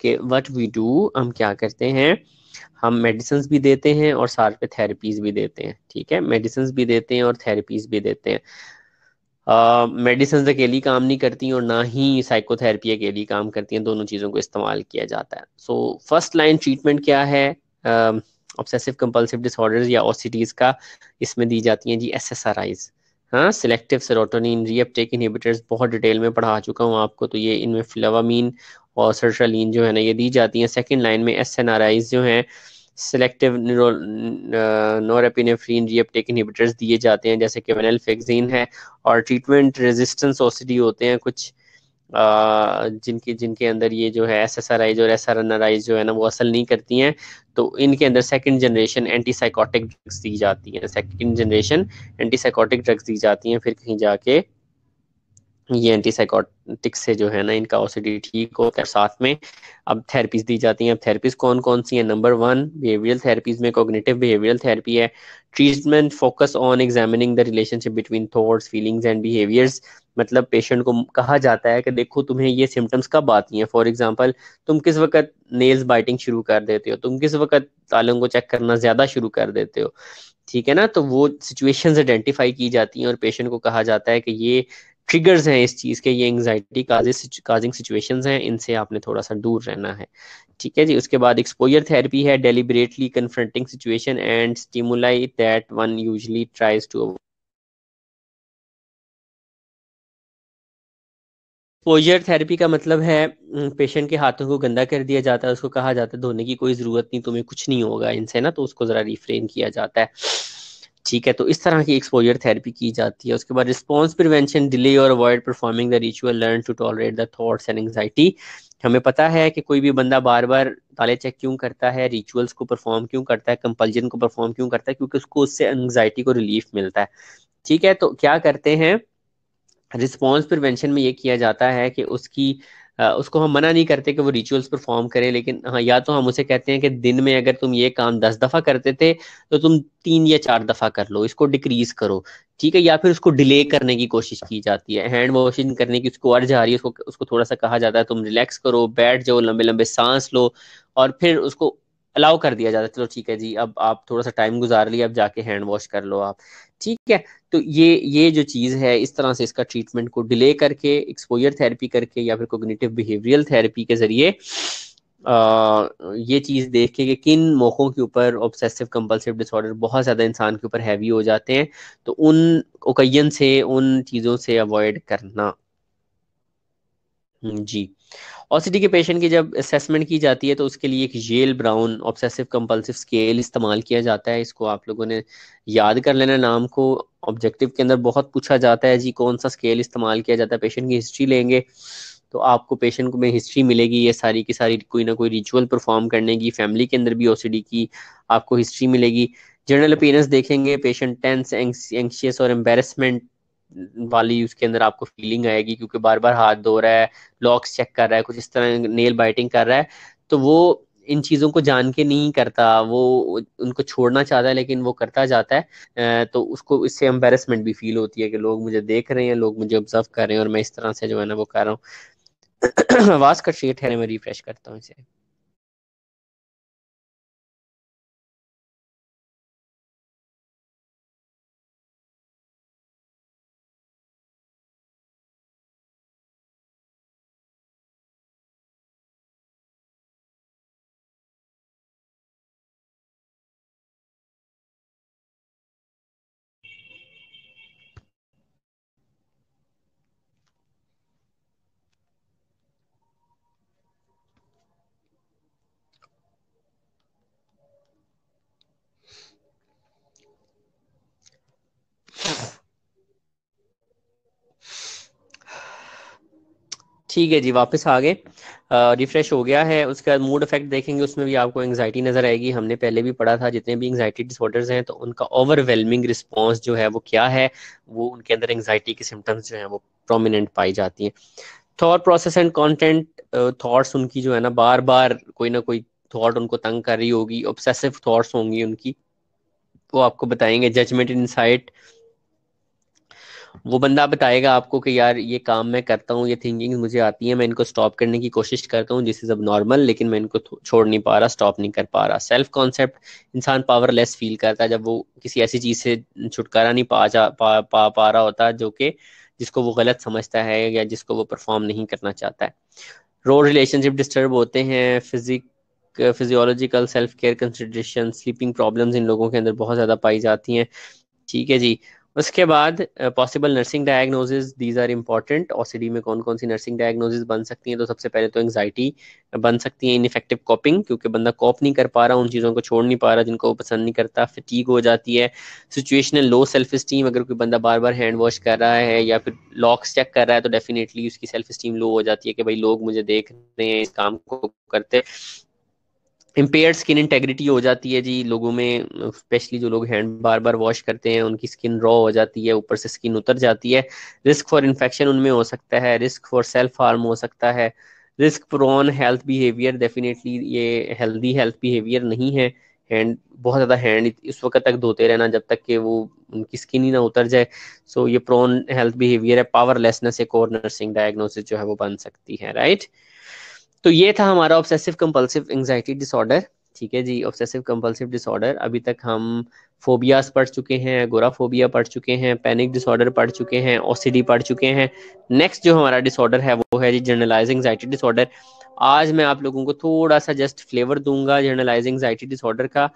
कि व्हाट वी डू हम क्या करते हैं हम मेडिसिन भी देते हैं और साथ पे थेरेपीज भी देते हैं ठीक है मेडिसिन भी देते हैं और थेरेपीज भी देते हैं मेडिसिन uh, अकेली काम नहीं करती और ना ही साइकोथेरेपी अकेली काम करती हैं दोनों चीज़ों को इस्तेमाल किया जाता है सो फर्स्ट लाइन ट्रीटमेंट क्या है ऑब्सेसिव कंपल्सिव डिसऑर्डर्स या ओसीडीज का इसमें दी जाती हैं जी एस एस आर आईज हाँ सिलेक्टिव सेरोटोनिन रीअपटेक इनहिबिटर्स बहुत डिटेल में पढ़ा चुका हूँ आपको तो ये इनमें फ्लेवामीन और सर्शालीन जो है ना ये दी जाती हैं सेकेंड लाइन में एस एन आर आईज जो हैं सेलेक्टिव नोरपिनफ्रीन रीअपटेक इनहिबिटर्स दिए जाते हैं जैसे कि वेनेलफेक्सिन है और ट्रीटमेंट रेजिस्टेंस ओसीडी होते हैं कुछ आ, uh, जिनकी जिनके अंदर ये जो है एस एस आर आईज और S R N R Is जो है ना वो असल नहीं करती हैं तो इनके अंदर second generation antipsychotic drugs दी जाती हैं second generation antipsychotic drugs दी जाती हैं फिर कहीं जाके ये एंटीसाइकोटिक से जो है ना इनका ओसीडी ठीक हो साथ में अब थेरेपीज दी जाती हैं अब थेरेपीज कौन कौन सी हैं नंबर वन बिहेवियरल थेरेपीज में कोग्निटिव बिहेवियरल थेरेपी है treatment focus on examining the relationship between thoughts feelings and behaviours मतलब पेशेंट को कहा जाता है कि देखो तुम्हें ये सिम्टम्स कब आती हैं फॉर एग्जाम्पल तुम किस वक्त नेल्स बाइटिंग शुरू कर देते हो तुम किस वक्त तालों को चेक करना ज़्यादा शुरू कर देते हो ठीक है ना तो वो सिचुएशंस आइडेंटिफाई की जाती हैं और पेशेंट को कहा जाता है कि ये ट्रिगर्स हैं इस चीज़ के ये एंगजाइटी काजिंग सिचुएशंस हैं इनसे आपने थोड़ा सा दूर रहना है ठीक है जी उसके बाद एक्सपोजर थेरेपी है deliberately confronting situation and stimuli that one usually tries to exposure therapy का मतलब है पेशेंट के हाथों को गंदा कर दिया जाता है उसको कहा जाता है धोने की कोई ज़रूरत नहीं तुम्हें कुछ नहीं होगा इनसे ना तो उसको ज़रा रिफ्रेन किया जाता है ठीक है तो इस तरह की एक्सपोजर थेरेपी की जाती है उसके बाद रिस्पॉन्स प्रिवेंशन डिले और avoid performing the ritual learn to tolerate the thoughts and anxiety हमें पता है कि कोई भी बंदा बार बार ताले चेक क्यों करता है रिचुअल्स को परफॉर्म क्यों करता है कंपल्जन को परफॉर्म क्यों करता है क्योंकि उसको उससे एंगजाइटी को रिलीफ मिलता है ठीक है तो क्या करते हैं रिस्पॉन्स प्रिवेंशन में ये किया जाता है कि उसकी उसको हम मना नहीं करते कि वो रिचुअल्स परफॉर्म करें लेकिन हाँ या तो हम उसे कहते हैं कि दिन में अगर तुम ये काम दस दफ़ा करते थे तो तुम तीन या चार दफ़ा कर लो इसको डिक्रीज करो ठीक है या फिर उसको डिले करने की कोशिश की जाती है हैंड वॉशिंग करने की उसको अर्ज आ रही है उसको उसको थोड़ा सा कहा जाता है तुम रिलैक्स करो बैठ जाओ लंबे लंबे सांस लो और फिर उसको अलाउ कर दिया जाता है चलो ठीक है जी अब आप थोड़ा सा टाइम गुजार लिया अब जाके हैंड वॉश कर लो आप ठीक है तो ये ये जो चीज़ है इस तरह से इसका ट्रीटमेंट को डिले करके एक्सपोजर थेरेपी करके या फिर कोग्निटिव बिहेवियरल थेरेपी के ज़रिए ये चीज़ देख के कि किन मौक़ों के ऊपर ऑब्सेसिव कंपल्सिव डिसऑर्डर बहुत ज़्यादा इंसान के ऊपर हैवी हो जाते हैं तो उन ओकेजन से उन चीज़ों से अवॉइड करना हम्म, जी ओसीडी के पेशेंट की जब असेसमेंट की जाती है तो उसके लिए एक Yale Brown obsessive compulsive scale इस्तेमाल किया जाता है इसको आप लोगों ने याद कर लेना नाम को ऑब्जेक्टिव के अंदर बहुत पूछा जाता है जी कौन सा स्केल इस्तेमाल किया जाता है पेशेंट की हिस्ट्री लेंगे तो आपको पेशेंट को में हिस्ट्री मिलेगी ये सारी की सारी कोई ना कोई रिचुअल परफॉर्म करने की फैमिली के अंदर भी ओसीडी की आपको हिस्ट्री मिलेगी जनरल अपीयरेंस देखेंगे पेशेंट टेंस एंक्शियस और एम्बेरसमेंट वाली उसके अंदर आपको फीलिंग आएगी क्योंकि बार बार हाथ धो रहा है लॉक्स चेक कर रहा है कुछ इस तरह नेल बाइटिंग कर रहा है तो वो इन चीज़ों को जान के नहीं करता वो उनको छोड़ना चाहता है लेकिन वो करता जाता है तो उसको इससे एम्बेरसमेंट भी फील होती है कि लोग मुझे देख रहे हैं लोग मुझे ऑब्जर्व कर रहे हैं और मैं इस तरह से जो है ना वो कर रहा हूँ आवाज़ का शेट है मैं रिफ्रेश करता हूँ इसे ठीक है जी वापस आ गए रिफ्रेश हो गया है उसके बाद मूड इफेक्ट देखेंगे उसमें भी आपको एंगजाइटी नजर आएगी हमने पहले भी पढ़ा था जितने भी एंगजाइटी डिसऑर्डर्स हैं तो उनका ओवरवेलमिंग रिस्पॉन्स जो है वो क्या है वो उनके अंदर एंगजाइटी के सिम्टम्स जो हैं वो प्रोमिनेंट पाई जाती हैं thought process and content thoughts उनकी जो है ना बार बार कोई ना कोई थाट उनको तंग कर रही होगी ऑब्सेसिव थाट्स होंगी उनकी वो आपको बताएंगे जजमेंट इन साइट वो बंदा बताएगा आपको कि यार ये काम मैं करता हूँ ये थिंकिंग मुझे आती है मैं इनको स्टॉप करने की कोशिश करता हूँ जिस इज अब नॉर्मल लेकिन मैं इनको छोड़ नहीं पा रहा स्टॉप नहीं कर पा रहा सेल्फ कॉन्सेप्ट इंसान पावरलेस फील करता है जब वो किसी ऐसी चीज से छुटकारा नहीं पा जा पा, पा, पा रहा होता जो कि जिसको वो गलत समझता है या जिसको वो परफॉर्म नहीं करना चाहता है रोड रिलेशनशिप डिस्टर्ब होते हैं physic physiological self care consideration sleeping problems इन लोगों के अंदर बहुत ज़्यादा पाई जाती हैं ठीक है जी उसके बाद possible nursing diagnosis these are important OCD में कौन कौन सी नर्सिंग डायग्नोसिस बन सकती हैं तो सबसे पहले तो एंगजाइटी बन सकती है इनफेक्टिव कॉपिंग क्योंकि बंदा कॉप नहीं कर पा रहा उन चीज़ों को छोड़ नहीं पा रहा जिनको वो पसंद नहीं करता फटीक हो जाती है सिचुएशनल लो सेल्फ स्टीम अगर कोई बंदा बार बार हैंड वॉश कर रहा है या फिर लॉक्स चेक कर रहा है तो डेफिनेटली उसकी सेल्फ स्टीम लो हो जाती है कि भाई लोग मुझे देख रहे हैं इस काम को करते इम्पेयर स्किन इंटेग्रिटी हो जाती है जी लोगों में स्पेशली जो लोग हैंड बार बार वॉश करते हैं उनकी स्किन रॉ हो जाती है ऊपर से स्किन उतर जाती है रिस्क फॉर इन्फेक्शन उनमें हो सकता है रिस्क फॉर सेल्फ हार्म हो सकता है risk prone health behaviour definitely ये हेल्दी हेल्थ बिहेवियर नहीं है हैंड बहुत ज़्यादा हैंड इस वक्त तक धोते रहना जब तक कि वो उनकी स्किन ही ना उतर जाए सो ये प्रोन हेल्थ बिहेवियर है पावरलेसनेस एक और नर्सिंग डायग्नोसिस जो है वो बन सकती है राइट right? तो ये था हमारा ऑब्सेसिव कंपल्सिव एंग्जाइटी डिसऑर्डर ठीक है जी ऑब्सेसिव कंपल्सिव डिसऑर्डर अभी तक हम फोबियाज पढ़ चुके हैं गोराफोबिया पढ़ चुके हैं पैनिक डिसऑर्डर पढ़ चुके हैं ओसीडी पढ़ चुके हैं नेक्स्ट जो हमारा डिसऑर्डर है वो है जी जर्नलाइज एंगजाइटी डिसऑर्डर आज मैं आप लोगों को थोड़ा सा जस्ट फ्लेवर दूंगा जर्नलाइज एंगजाइटी डिसऑर्डर का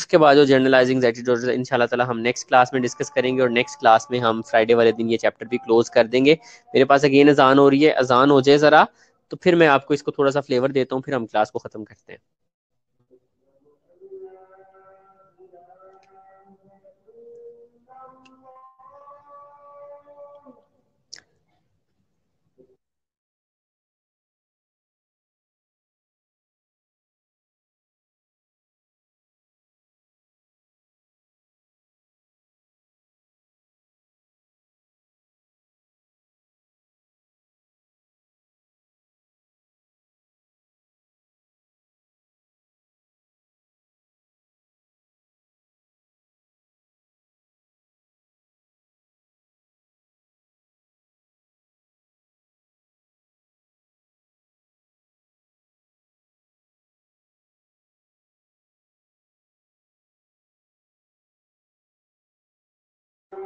उसके बाद जो जर्नलाइज एंगजाइटी डिसऑर्डर इंशाल्लाह ताला हम नेक्स्ट क्लास में डिस्कस करेंगे और नेक्स्ट क्लास में हम फ्राइडे वाले दिन ये चैप्टर भी क्लोज कर देंगे मेरे पास अगेन अजान हो रही है अजान हो जाए ज़रा तो फिर मैं आपको इसको थोड़ा सा फ्लेवर देता हूँ फिर हम क्लास को ख़त्म करते हैं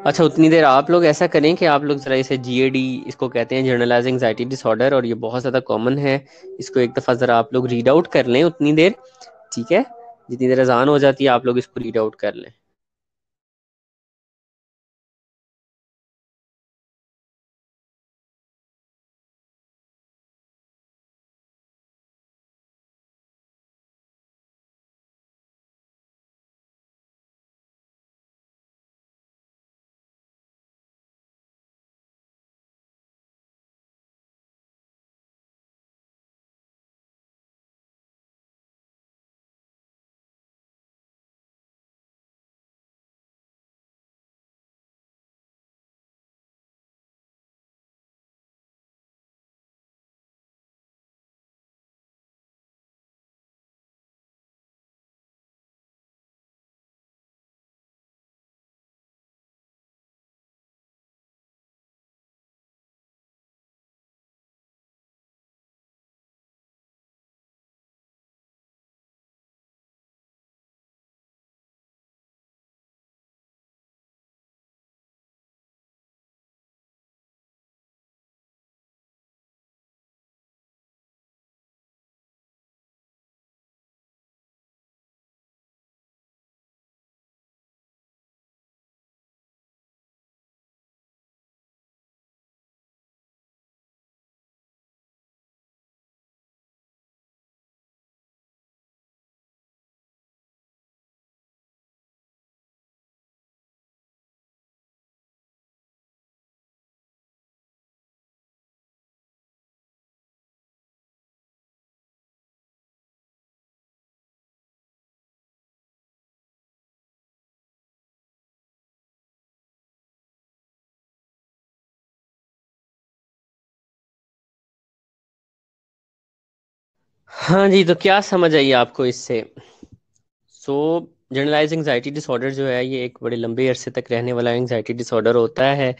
अच्छा उतनी देर आप लोग ऐसा करें कि आप लोग ज़रा इसे जी इसको कहते हैं जर्नलाइज एंगजाइटी डिसऑर्डर और ये बहुत ज़्यादा कॉमन है इसको एक दफ़ा ज़रा आप लोग रीड आउट कर लें उतनी देर ठीक है जितनी देर अजान हो जाती है आप लोग इसको रीड आउट कर लें हाँ जी तो क्या समझ आई आपको इससे सो जनरलाइज एंगजाइटी डिसऑर्डर जो है ये एक बड़े लंबे अरसे तक रहने वाला एंगजाइटी डिसऑर्डर होता है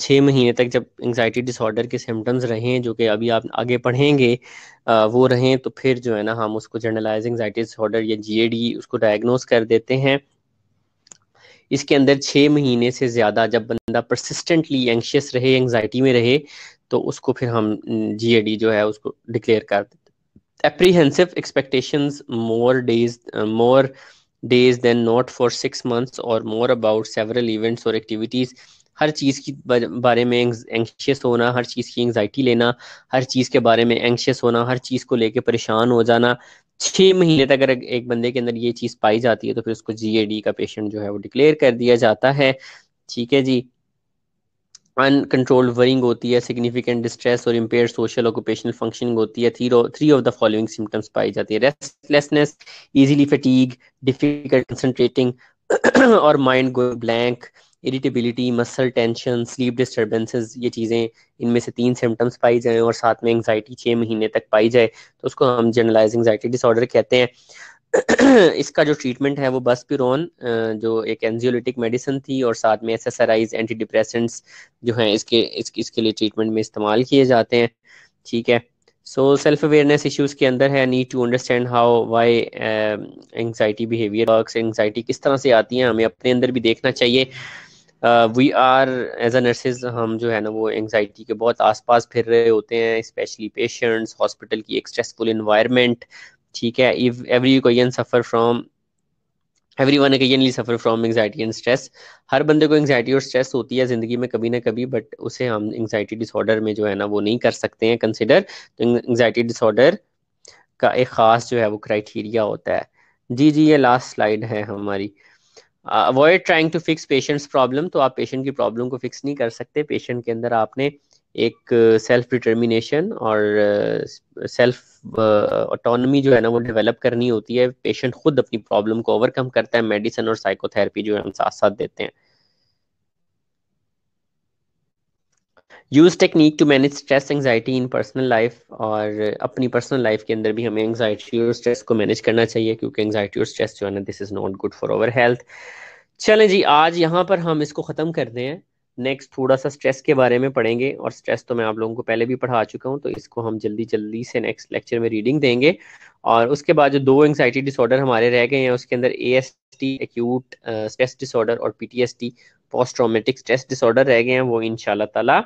छः महीने तक जब एंगजाइटी डिसऑर्डर के सिम्टम्स रहें जो कि अभी आप आगे पढ़ेंगे वो रहें तो फिर जो है ना हम उसको जनरलाइज एंगजाइटी डिसऑर्डर या जी उसको डायग्नोज कर देते हैं इसके अंदर छः महीने से ज़्यादा जब बंदा परसिस्टेंटली एंक्शियस रहे एंगजाइटी में रहे तो उसको फिर हम जी जो है उसको डिक्लेयर कर देते apprehensive expectations more days uh, more days than not for six months or more about several events or activities हर चीज़ की बारे में एंक्शियस होना हर चीज़ की एंगजाइटी लेना हर चीज़ के बारे में एंक्शियस होना हर चीज़ को लेके परेशान हो जाना छः महीने तक अगर एक बंदे के अंदर ये चीज़ पाई जाती है तो फिर उसको जी का पेशेंट जो है वो डिक्लेयर कर दिया जाता है ठीक है जी अनकंट्रोल्ड वरिंग होती है सिग्निफिकेंट डिस्ट्रेस और इम्पेयर सोशल ऑक्यूपेशनल फंक्शनिंग होती है three of the following symptoms पाई जाती है restlessness easily fatigue difficult concentrating और mind going blank irritability muscle tension sleep disturbances ये चीज़ें इनमें से तीन सिम्टम्स पाई जाए और साथ में एंगजाइटी छः महीने तक पाई जाए तो उसको हम जनरलाइज एंगजाइटी डिसऑर्डर कहते हैं इसका जो ट्रीटमेंट है वो बस पिरोन जो एक एनजियोलिटिक मेडिसिन थी और साथ में एस एंटी डिप्रेसेंट्स जो हैं इसके इसके इसके लिए ट्रीटमेंट में इस्तेमाल किए जाते हैं ठीक है सो सेल्फ अवेयरनेस इश्यूज के अंदर है need to understand how why anxiety behaviour works anxiety किस तरह से आती है हमें अपने अंदर भी देखना चाहिए we are as a nurses हम जो है ना वो एंगजाइटी के बहुत आसपास फिर रहे होते हैं स्पेशली पेशेंट्स हॉस्पिटल की एक स्ट्रेसफुल इन्वायरमेंट ठीक है इफ एवरी कोयन suffer from everyone occasionally suffer from anxiety and stress हर बंदे को एंगजाइटी और स्ट्रेस होती है ज़िंदगी में कभी ना कभी बट उसे हम एंगजाइटी डिसऑर्डर में जो है ना वो नहीं कर सकते हैं कंसिडर तो एंगजाइटी डिसऑर्डर का एक ख़ास जो है वो क्राइटेरिया होता है जी जी ये लास्ट स्लाइड है हमारी avoid trying to fix patients problem तो आप पेशेंट की प्रॉब्लम को फिक्स नहीं कर सकते पेशेंट के अंदर आपने एक सेल्फ uh, डिटर्मिनेशन और सेल्फ uh, ऑटोनमी uh, जो है ना वो डेवलप करनी होती है पेशेंट खुद अपनी प्रॉब्लम को ओवरकम करता है मेडिसिन और साइकोथेरेपी जो है हम साथ साथ देते हैं use technique to manage stress anxiety in personal life और अपनी पर्सनल लाइफ के अंदर भी हमें एंगजाइटी और स्ट्रेस को मैनेज करना चाहिए क्योंकि एंगजाइटी और स्ट्रेस जो है ना this is not good for over health चलें जी आज यहाँ पर हम इसको ख़त्म करते हैं नेक्स्ट थोड़ा सा स्ट्रेस के बारे में पढ़ेंगे और स्ट्रेस तो मैं आप लोगों को पहले भी पढ़ा चुका हूँ तो इसको हम जल्दी जल्दी से नेक्स्ट लेक्चर में रीडिंग देंगे और उसके बाद जो दो एंगजाइटी डिसऑर्डर हमारे रह गए हैं उसके अंदर A S T acute stress disorder और P T S T post traumatic stress disorder रह गए हैं वो इन ताला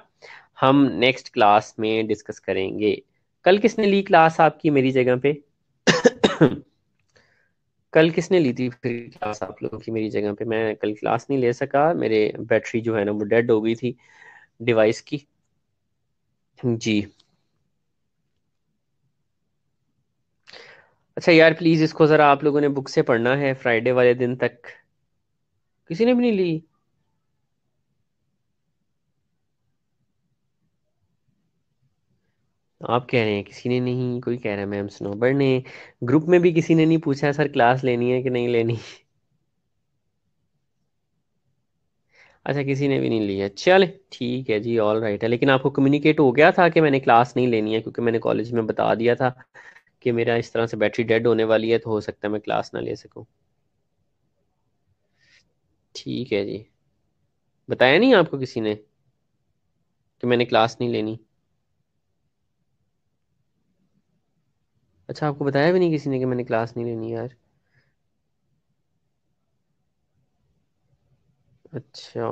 हम नेक्स्ट क्लास में डिस्कस करेंगे कल किसने ली क्लास आपकी मेरी जगह पे कल किसने ली थी फिर क्लास आप लोगों की मेरी जगह पे मैं कल क्लास नहीं ले सका मेरे बैटरी जो है ना वो डेड हो गई थी डिवाइस की जी अच्छा यार प्लीज़ इसको ज़रा आप लोगों ने बुक से पढ़ना है फ्राइडे वाले दिन तक किसी ने भी नहीं ली आप कह रहे हैं किसी ने नहीं कोई कह रहा है मैम स्नोबर ने ग्रुप में भी किसी ने नहीं पूछा सर क्लास लेनी है कि नहीं लेनी अच्छा किसी ने भी नहीं लिया चले ठीक है जी ऑल राइट है लेकिन आपको कम्युनिकेट हो गया था कि मैंने क्लास नहीं लेनी है क्योंकि मैंने कॉलेज में बता दिया था कि मेरा इस तरह से बैटरी डेड होने वाली है तो हो सकता है मैं क्लास ना ले सकूं ठीक है जी बताया नहीं आपको किसी ने कि मैंने क्लास नहीं लेनी अच्छा आपको बताया भी नहीं किसी ने कि मैंने क्लास नहीं लेनी यार अच्छा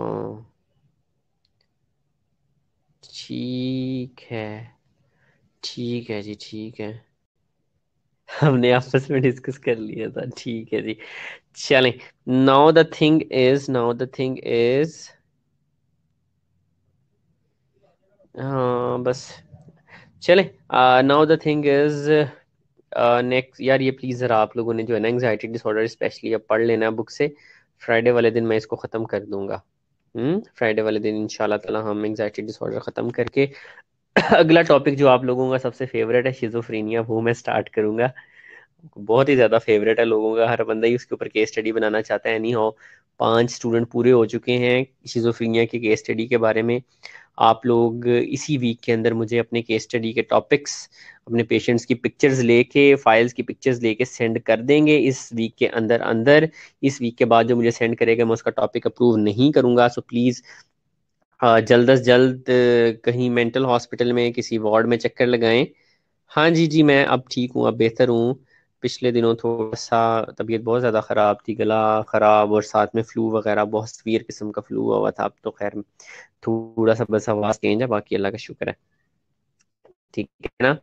ठीक है ठीक है जी ठीक है हमने आपस में डिस्कस कर लिया था ठीक है जी चलें now the thing is now the thing is हाँ बस चलें now the thing is next यार ये प्लीज़ ज़रा आप लोगों ने जो है ना एंगजाइटी डिसऑर्डर स्पेशली अब पढ़ लेना बुक से फ्राइडे वाले दिन मैं इसको ख़त्म कर दूंगा फ्राइडे हम्म, वाले दिन इंशाल्लाह ताला हम एंगजाइटी डिसऑर्डर ख़त्म करके अगला टॉपिक जो आप लोगों का सबसे फेवरेट है शिजोफ्रीनिया वो मैं स्टार्ट करूंगा बहुत ही ज़्यादा फेवरेट है लोगों का हर बंदा ही उसके ऊपर केस स्टडी बनाना चाहता है एनी हो पांच स्टूडेंट पूरे हो चुके हैं शिजोफ्रीनिया के केस स्टडी के बारे में आप लोग इसी वीक के अंदर मुझे अपने केस स्टडी के टॉपिक्स अपने पेशेंट्स की पिक्चर्स लेके फाइल्स की पिक्चर्स लेके सेंड कर देंगे इस वीक के अंदर अंदर इस वीक के बाद जो मुझे सेंड करेगा मैं उसका टॉपिक अप्रूव नहीं करूँगा सो प्लीज़ जल्द अज जल्द कहीं मेंटल हॉस्पिटल में किसी वार्ड में चक्कर लगाएं हाँ जी जी मैं अब ठीक हूँ अब बेहतर हूँ पिछले दिनों थोड़ा सा तबीयत बहुत ज़्यादा ख़राब थी गला ख़राब और साथ में फ़्लू वगैरह बहुत सवीर किस्म का फ़्लू हुआ था अब तो खैर थोड़ा सा बस आवाज़ चेंज है बाकी अल्लाह का शुक्र है ठीक है ना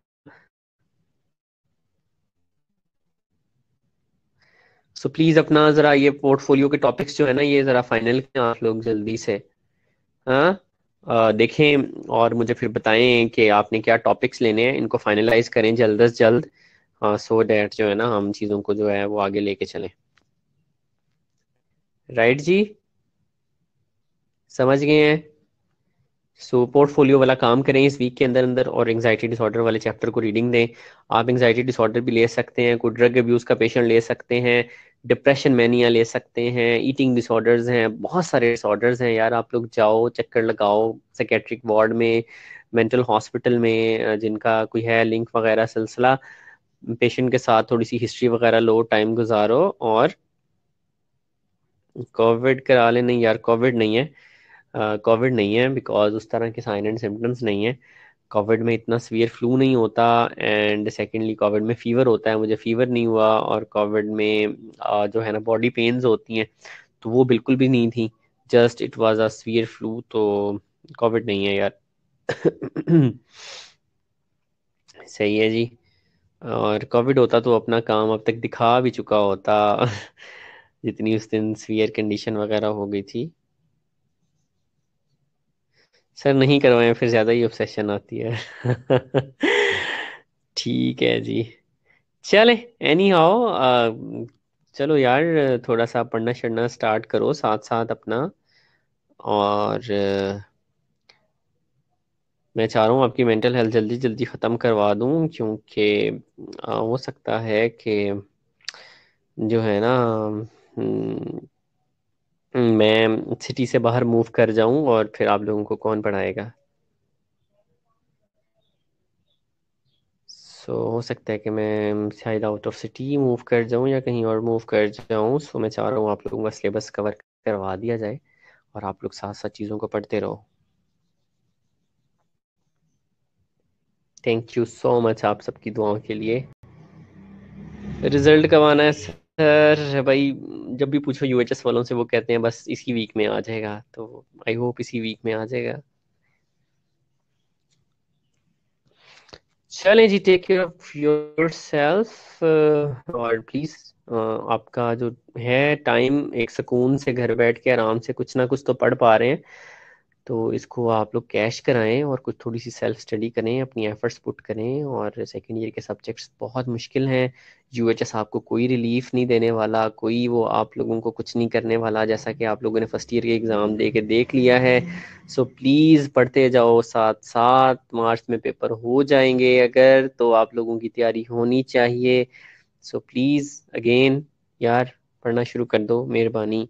सो so, प्लीज़ अपना ज़रा ये पोर्टफोलियो के टॉपिक्स जो है ना ये ज़रा फाइनल आप लोग जल्दी से हाँ देखें और मुझे फिर बताएं कि आपने क्या टॉपिक्स लेने हैं इनको फाइनलाइज करें जल्द अज जल्द सो हाँ, डैट जो है ना हम चीज़ों को जो है वो आगे लेके चले राइट right जी समझ गए हैं सो पोर्टफोलियो वाला काम करें इस वीक के अंदर अंदर और एंगजाइटी डिसऑर्डर वाले चैप्टर को रीडिंग दें आप एंगजाइटी डिसऑर्डर भी ले सकते हैं कोई ड्रग अब्यूज़ का पेशेंट ले सकते हैं डिप्रेशन मैनिया ले सकते हैं ईटिंग डिसऑर्डर्स हैं बहुत सारे डिसऑर्डर्स हैं यार आप लोग जाओ चक्कर लगाओ सकेट्रिक वार्ड में मेंटल हॉस्पिटल में जिनका कोई है लिंक वगैरह सिलसिला पेशेंट के साथ थोड़ी सी हिस्ट्री वगैरह लो टाइम गुजारो और कोविड करा ले नहीं यार कोविड नहीं है कोविड नहीं है बिकॉज उस तरह के साइन एंड सिम्टम्स नहीं है कोविड में इतना सीवियर फ्लू नहीं होता एंड सेकेंडली कोविड में फीवर होता है मुझे फीवर नहीं हुआ और कोविड में uh, जो है ना बॉडी पेन्स होती हैं तो वो बिल्कुल भी नहीं थी just it was a severe flu तो कोविड नहीं है यार सही है जी और कोविड होता तो अपना काम अब तक दिखा भी चुका होता जितनी उस दिन सीवियर कंडीशन वगैरह हो गई थी सर नहीं करवाएं फिर ज़्यादा ही ऑब्सेशन आती है ठीक है जी चले एनी हाउ चलो यार थोड़ा सा पढ़ना शढ़ना स्टार्ट करो साथ साथ अपना और मैं चाह रहा हूँ आपकी मेंटल हेल्थ जल्दी जल्दी ख़त्म करवा दूँ क्योंकि हो सकता है कि जो है ना हम्म, मैं सिटी से बाहर मूव कर जाऊँ और फिर आप लोगों को कौन पढ़ाएगा सो so, हो सकता है कि मैं शायद आउट ऑफ सिटी मूव कर जाऊँ या कहीं और मूव कर जाऊं सो so, मैं चाह रहा हूँ आप लोगों का सिलेबस कवर करवा दिया जाए और आप लोग साथ साथ चीज़ों को पढ़ते रहो थैंक यू सो मच आप सबकी दुआओं के लिए रिजल्ट कब आना है सर भाई जब भी पूछो यू वालों से वो कहते हैं बस इसी वीक में आ जाएगा तो आई होप इसी वीक में आ जाएगा चलें जी take care of yourself और प्लीज़ आपका जो है टाइम एक सुकून से घर बैठ के आराम से कुछ ना कुछ तो पढ़ पा रहे हैं तो इसको आप लोग कैश कराएं और कुछ थोड़ी सी सेल्फ स्टडी करें अपनी एफर्ट्स पुट करें और सेकेंड ईयर के सब्जेक्ट्स बहुत मुश्किल हैं यू एच एस आपको कोई रिलीफ नहीं देने वाला कोई वो आप लोगों को कुछ नहीं करने वाला जैसा कि आप लोगों ने फर्स्ट ईयर के एग्ज़ाम दे के देख लिया है सो प्लीज़ पढ़ते जाओ साथ साथ मार्च में पेपर हो जाएंगे अगर तो आप लोगों की तैयारी होनी चाहिए सो प्लीज़ अगेन यार पढ़ना शुरू कर दो मेहरबानी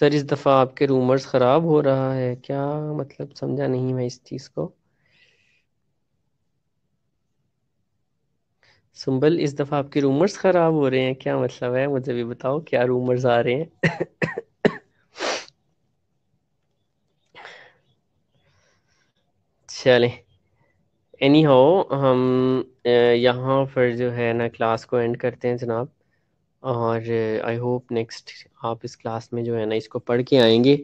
सर इस दफ़ा आपके रूमर्स ख़राब हो रहा है क्या मतलब समझा नहीं मैं इस चीज़ को सुंबल इस दफ़ा आपके रूमर्स ख़राब हो रहे हैं क्या मतलब है मुझे भी बताओ क्या रूमर्स आ रहे हैं चले एनी हो हम यहाँ पर जो है ना क्लास को एंड करते हैं जनाब और आई होप नेक्स्ट आप इस क्लास में जो है ना इसको पढ़ के आएंगे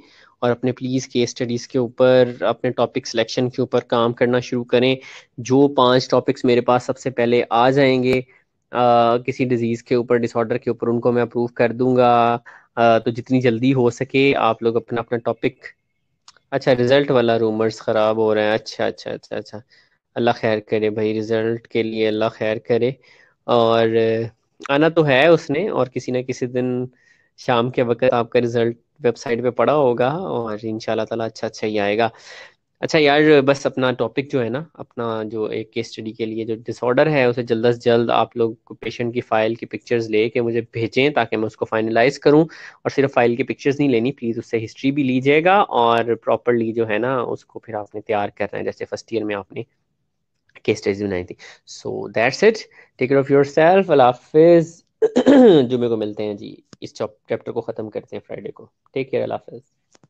और अपने प्लीज़ केस स्टडीज़ के ऊपर अपने टॉपिक सिलेक्शन के ऊपर काम करना शुरू करें जो पांच टॉपिक्स मेरे पास सबसे पहले आ जाएंगे आ, किसी डिज़ीज़ के ऊपर डिसऑर्डर के ऊपर उनको मैं अप्रूव कर दूंगा आ, तो जितनी जल्दी हो सके आप लोग अपना अपना टॉपिक अच्छा रिजल्ट वाला रूमर्स ख़राब हो रहे हैं अच्छा अच्छा अच्छा अच्छा अल्लाह खैर करे भाई रिजल्ट के लिए अल्लाह खैर करे और आना तो है उसने और किसी ना किसी दिन शाम के वक्त आपका रिजल्ट वेबसाइट पे पड़ा होगा और इनशाला ताला अच्छा अच्छा ही आएगा अच्छा यार बस अपना टॉपिक जो है ना अपना जो एक केस स्टडी के लिए जो डिसऑर्डर है उसे जल्द से जल्द आप लोग पेशेंट की फ़ाइल की पिक्चर्स ले के मुझे भेजें ताकि मैं उसको फाइनलाइज करूं और सिर्फ फ़ाइल की पिक्चर्स नहीं लेनी प्लीज़ उससे हिस्ट्री भी लीजिएगा और प्रॉपरली जो है ना उसको फिर आपने तैयार करना है जैसे फर्स्ट ईयर में आपने case studies बनाई थी so that's it take care of yourself अल्लाह हाफिज जुमे को मिलते हैं जी इस चैप्टर को ख़त्म करते हैं फ्राइडे को टेक केयर अल्लाह हाफिज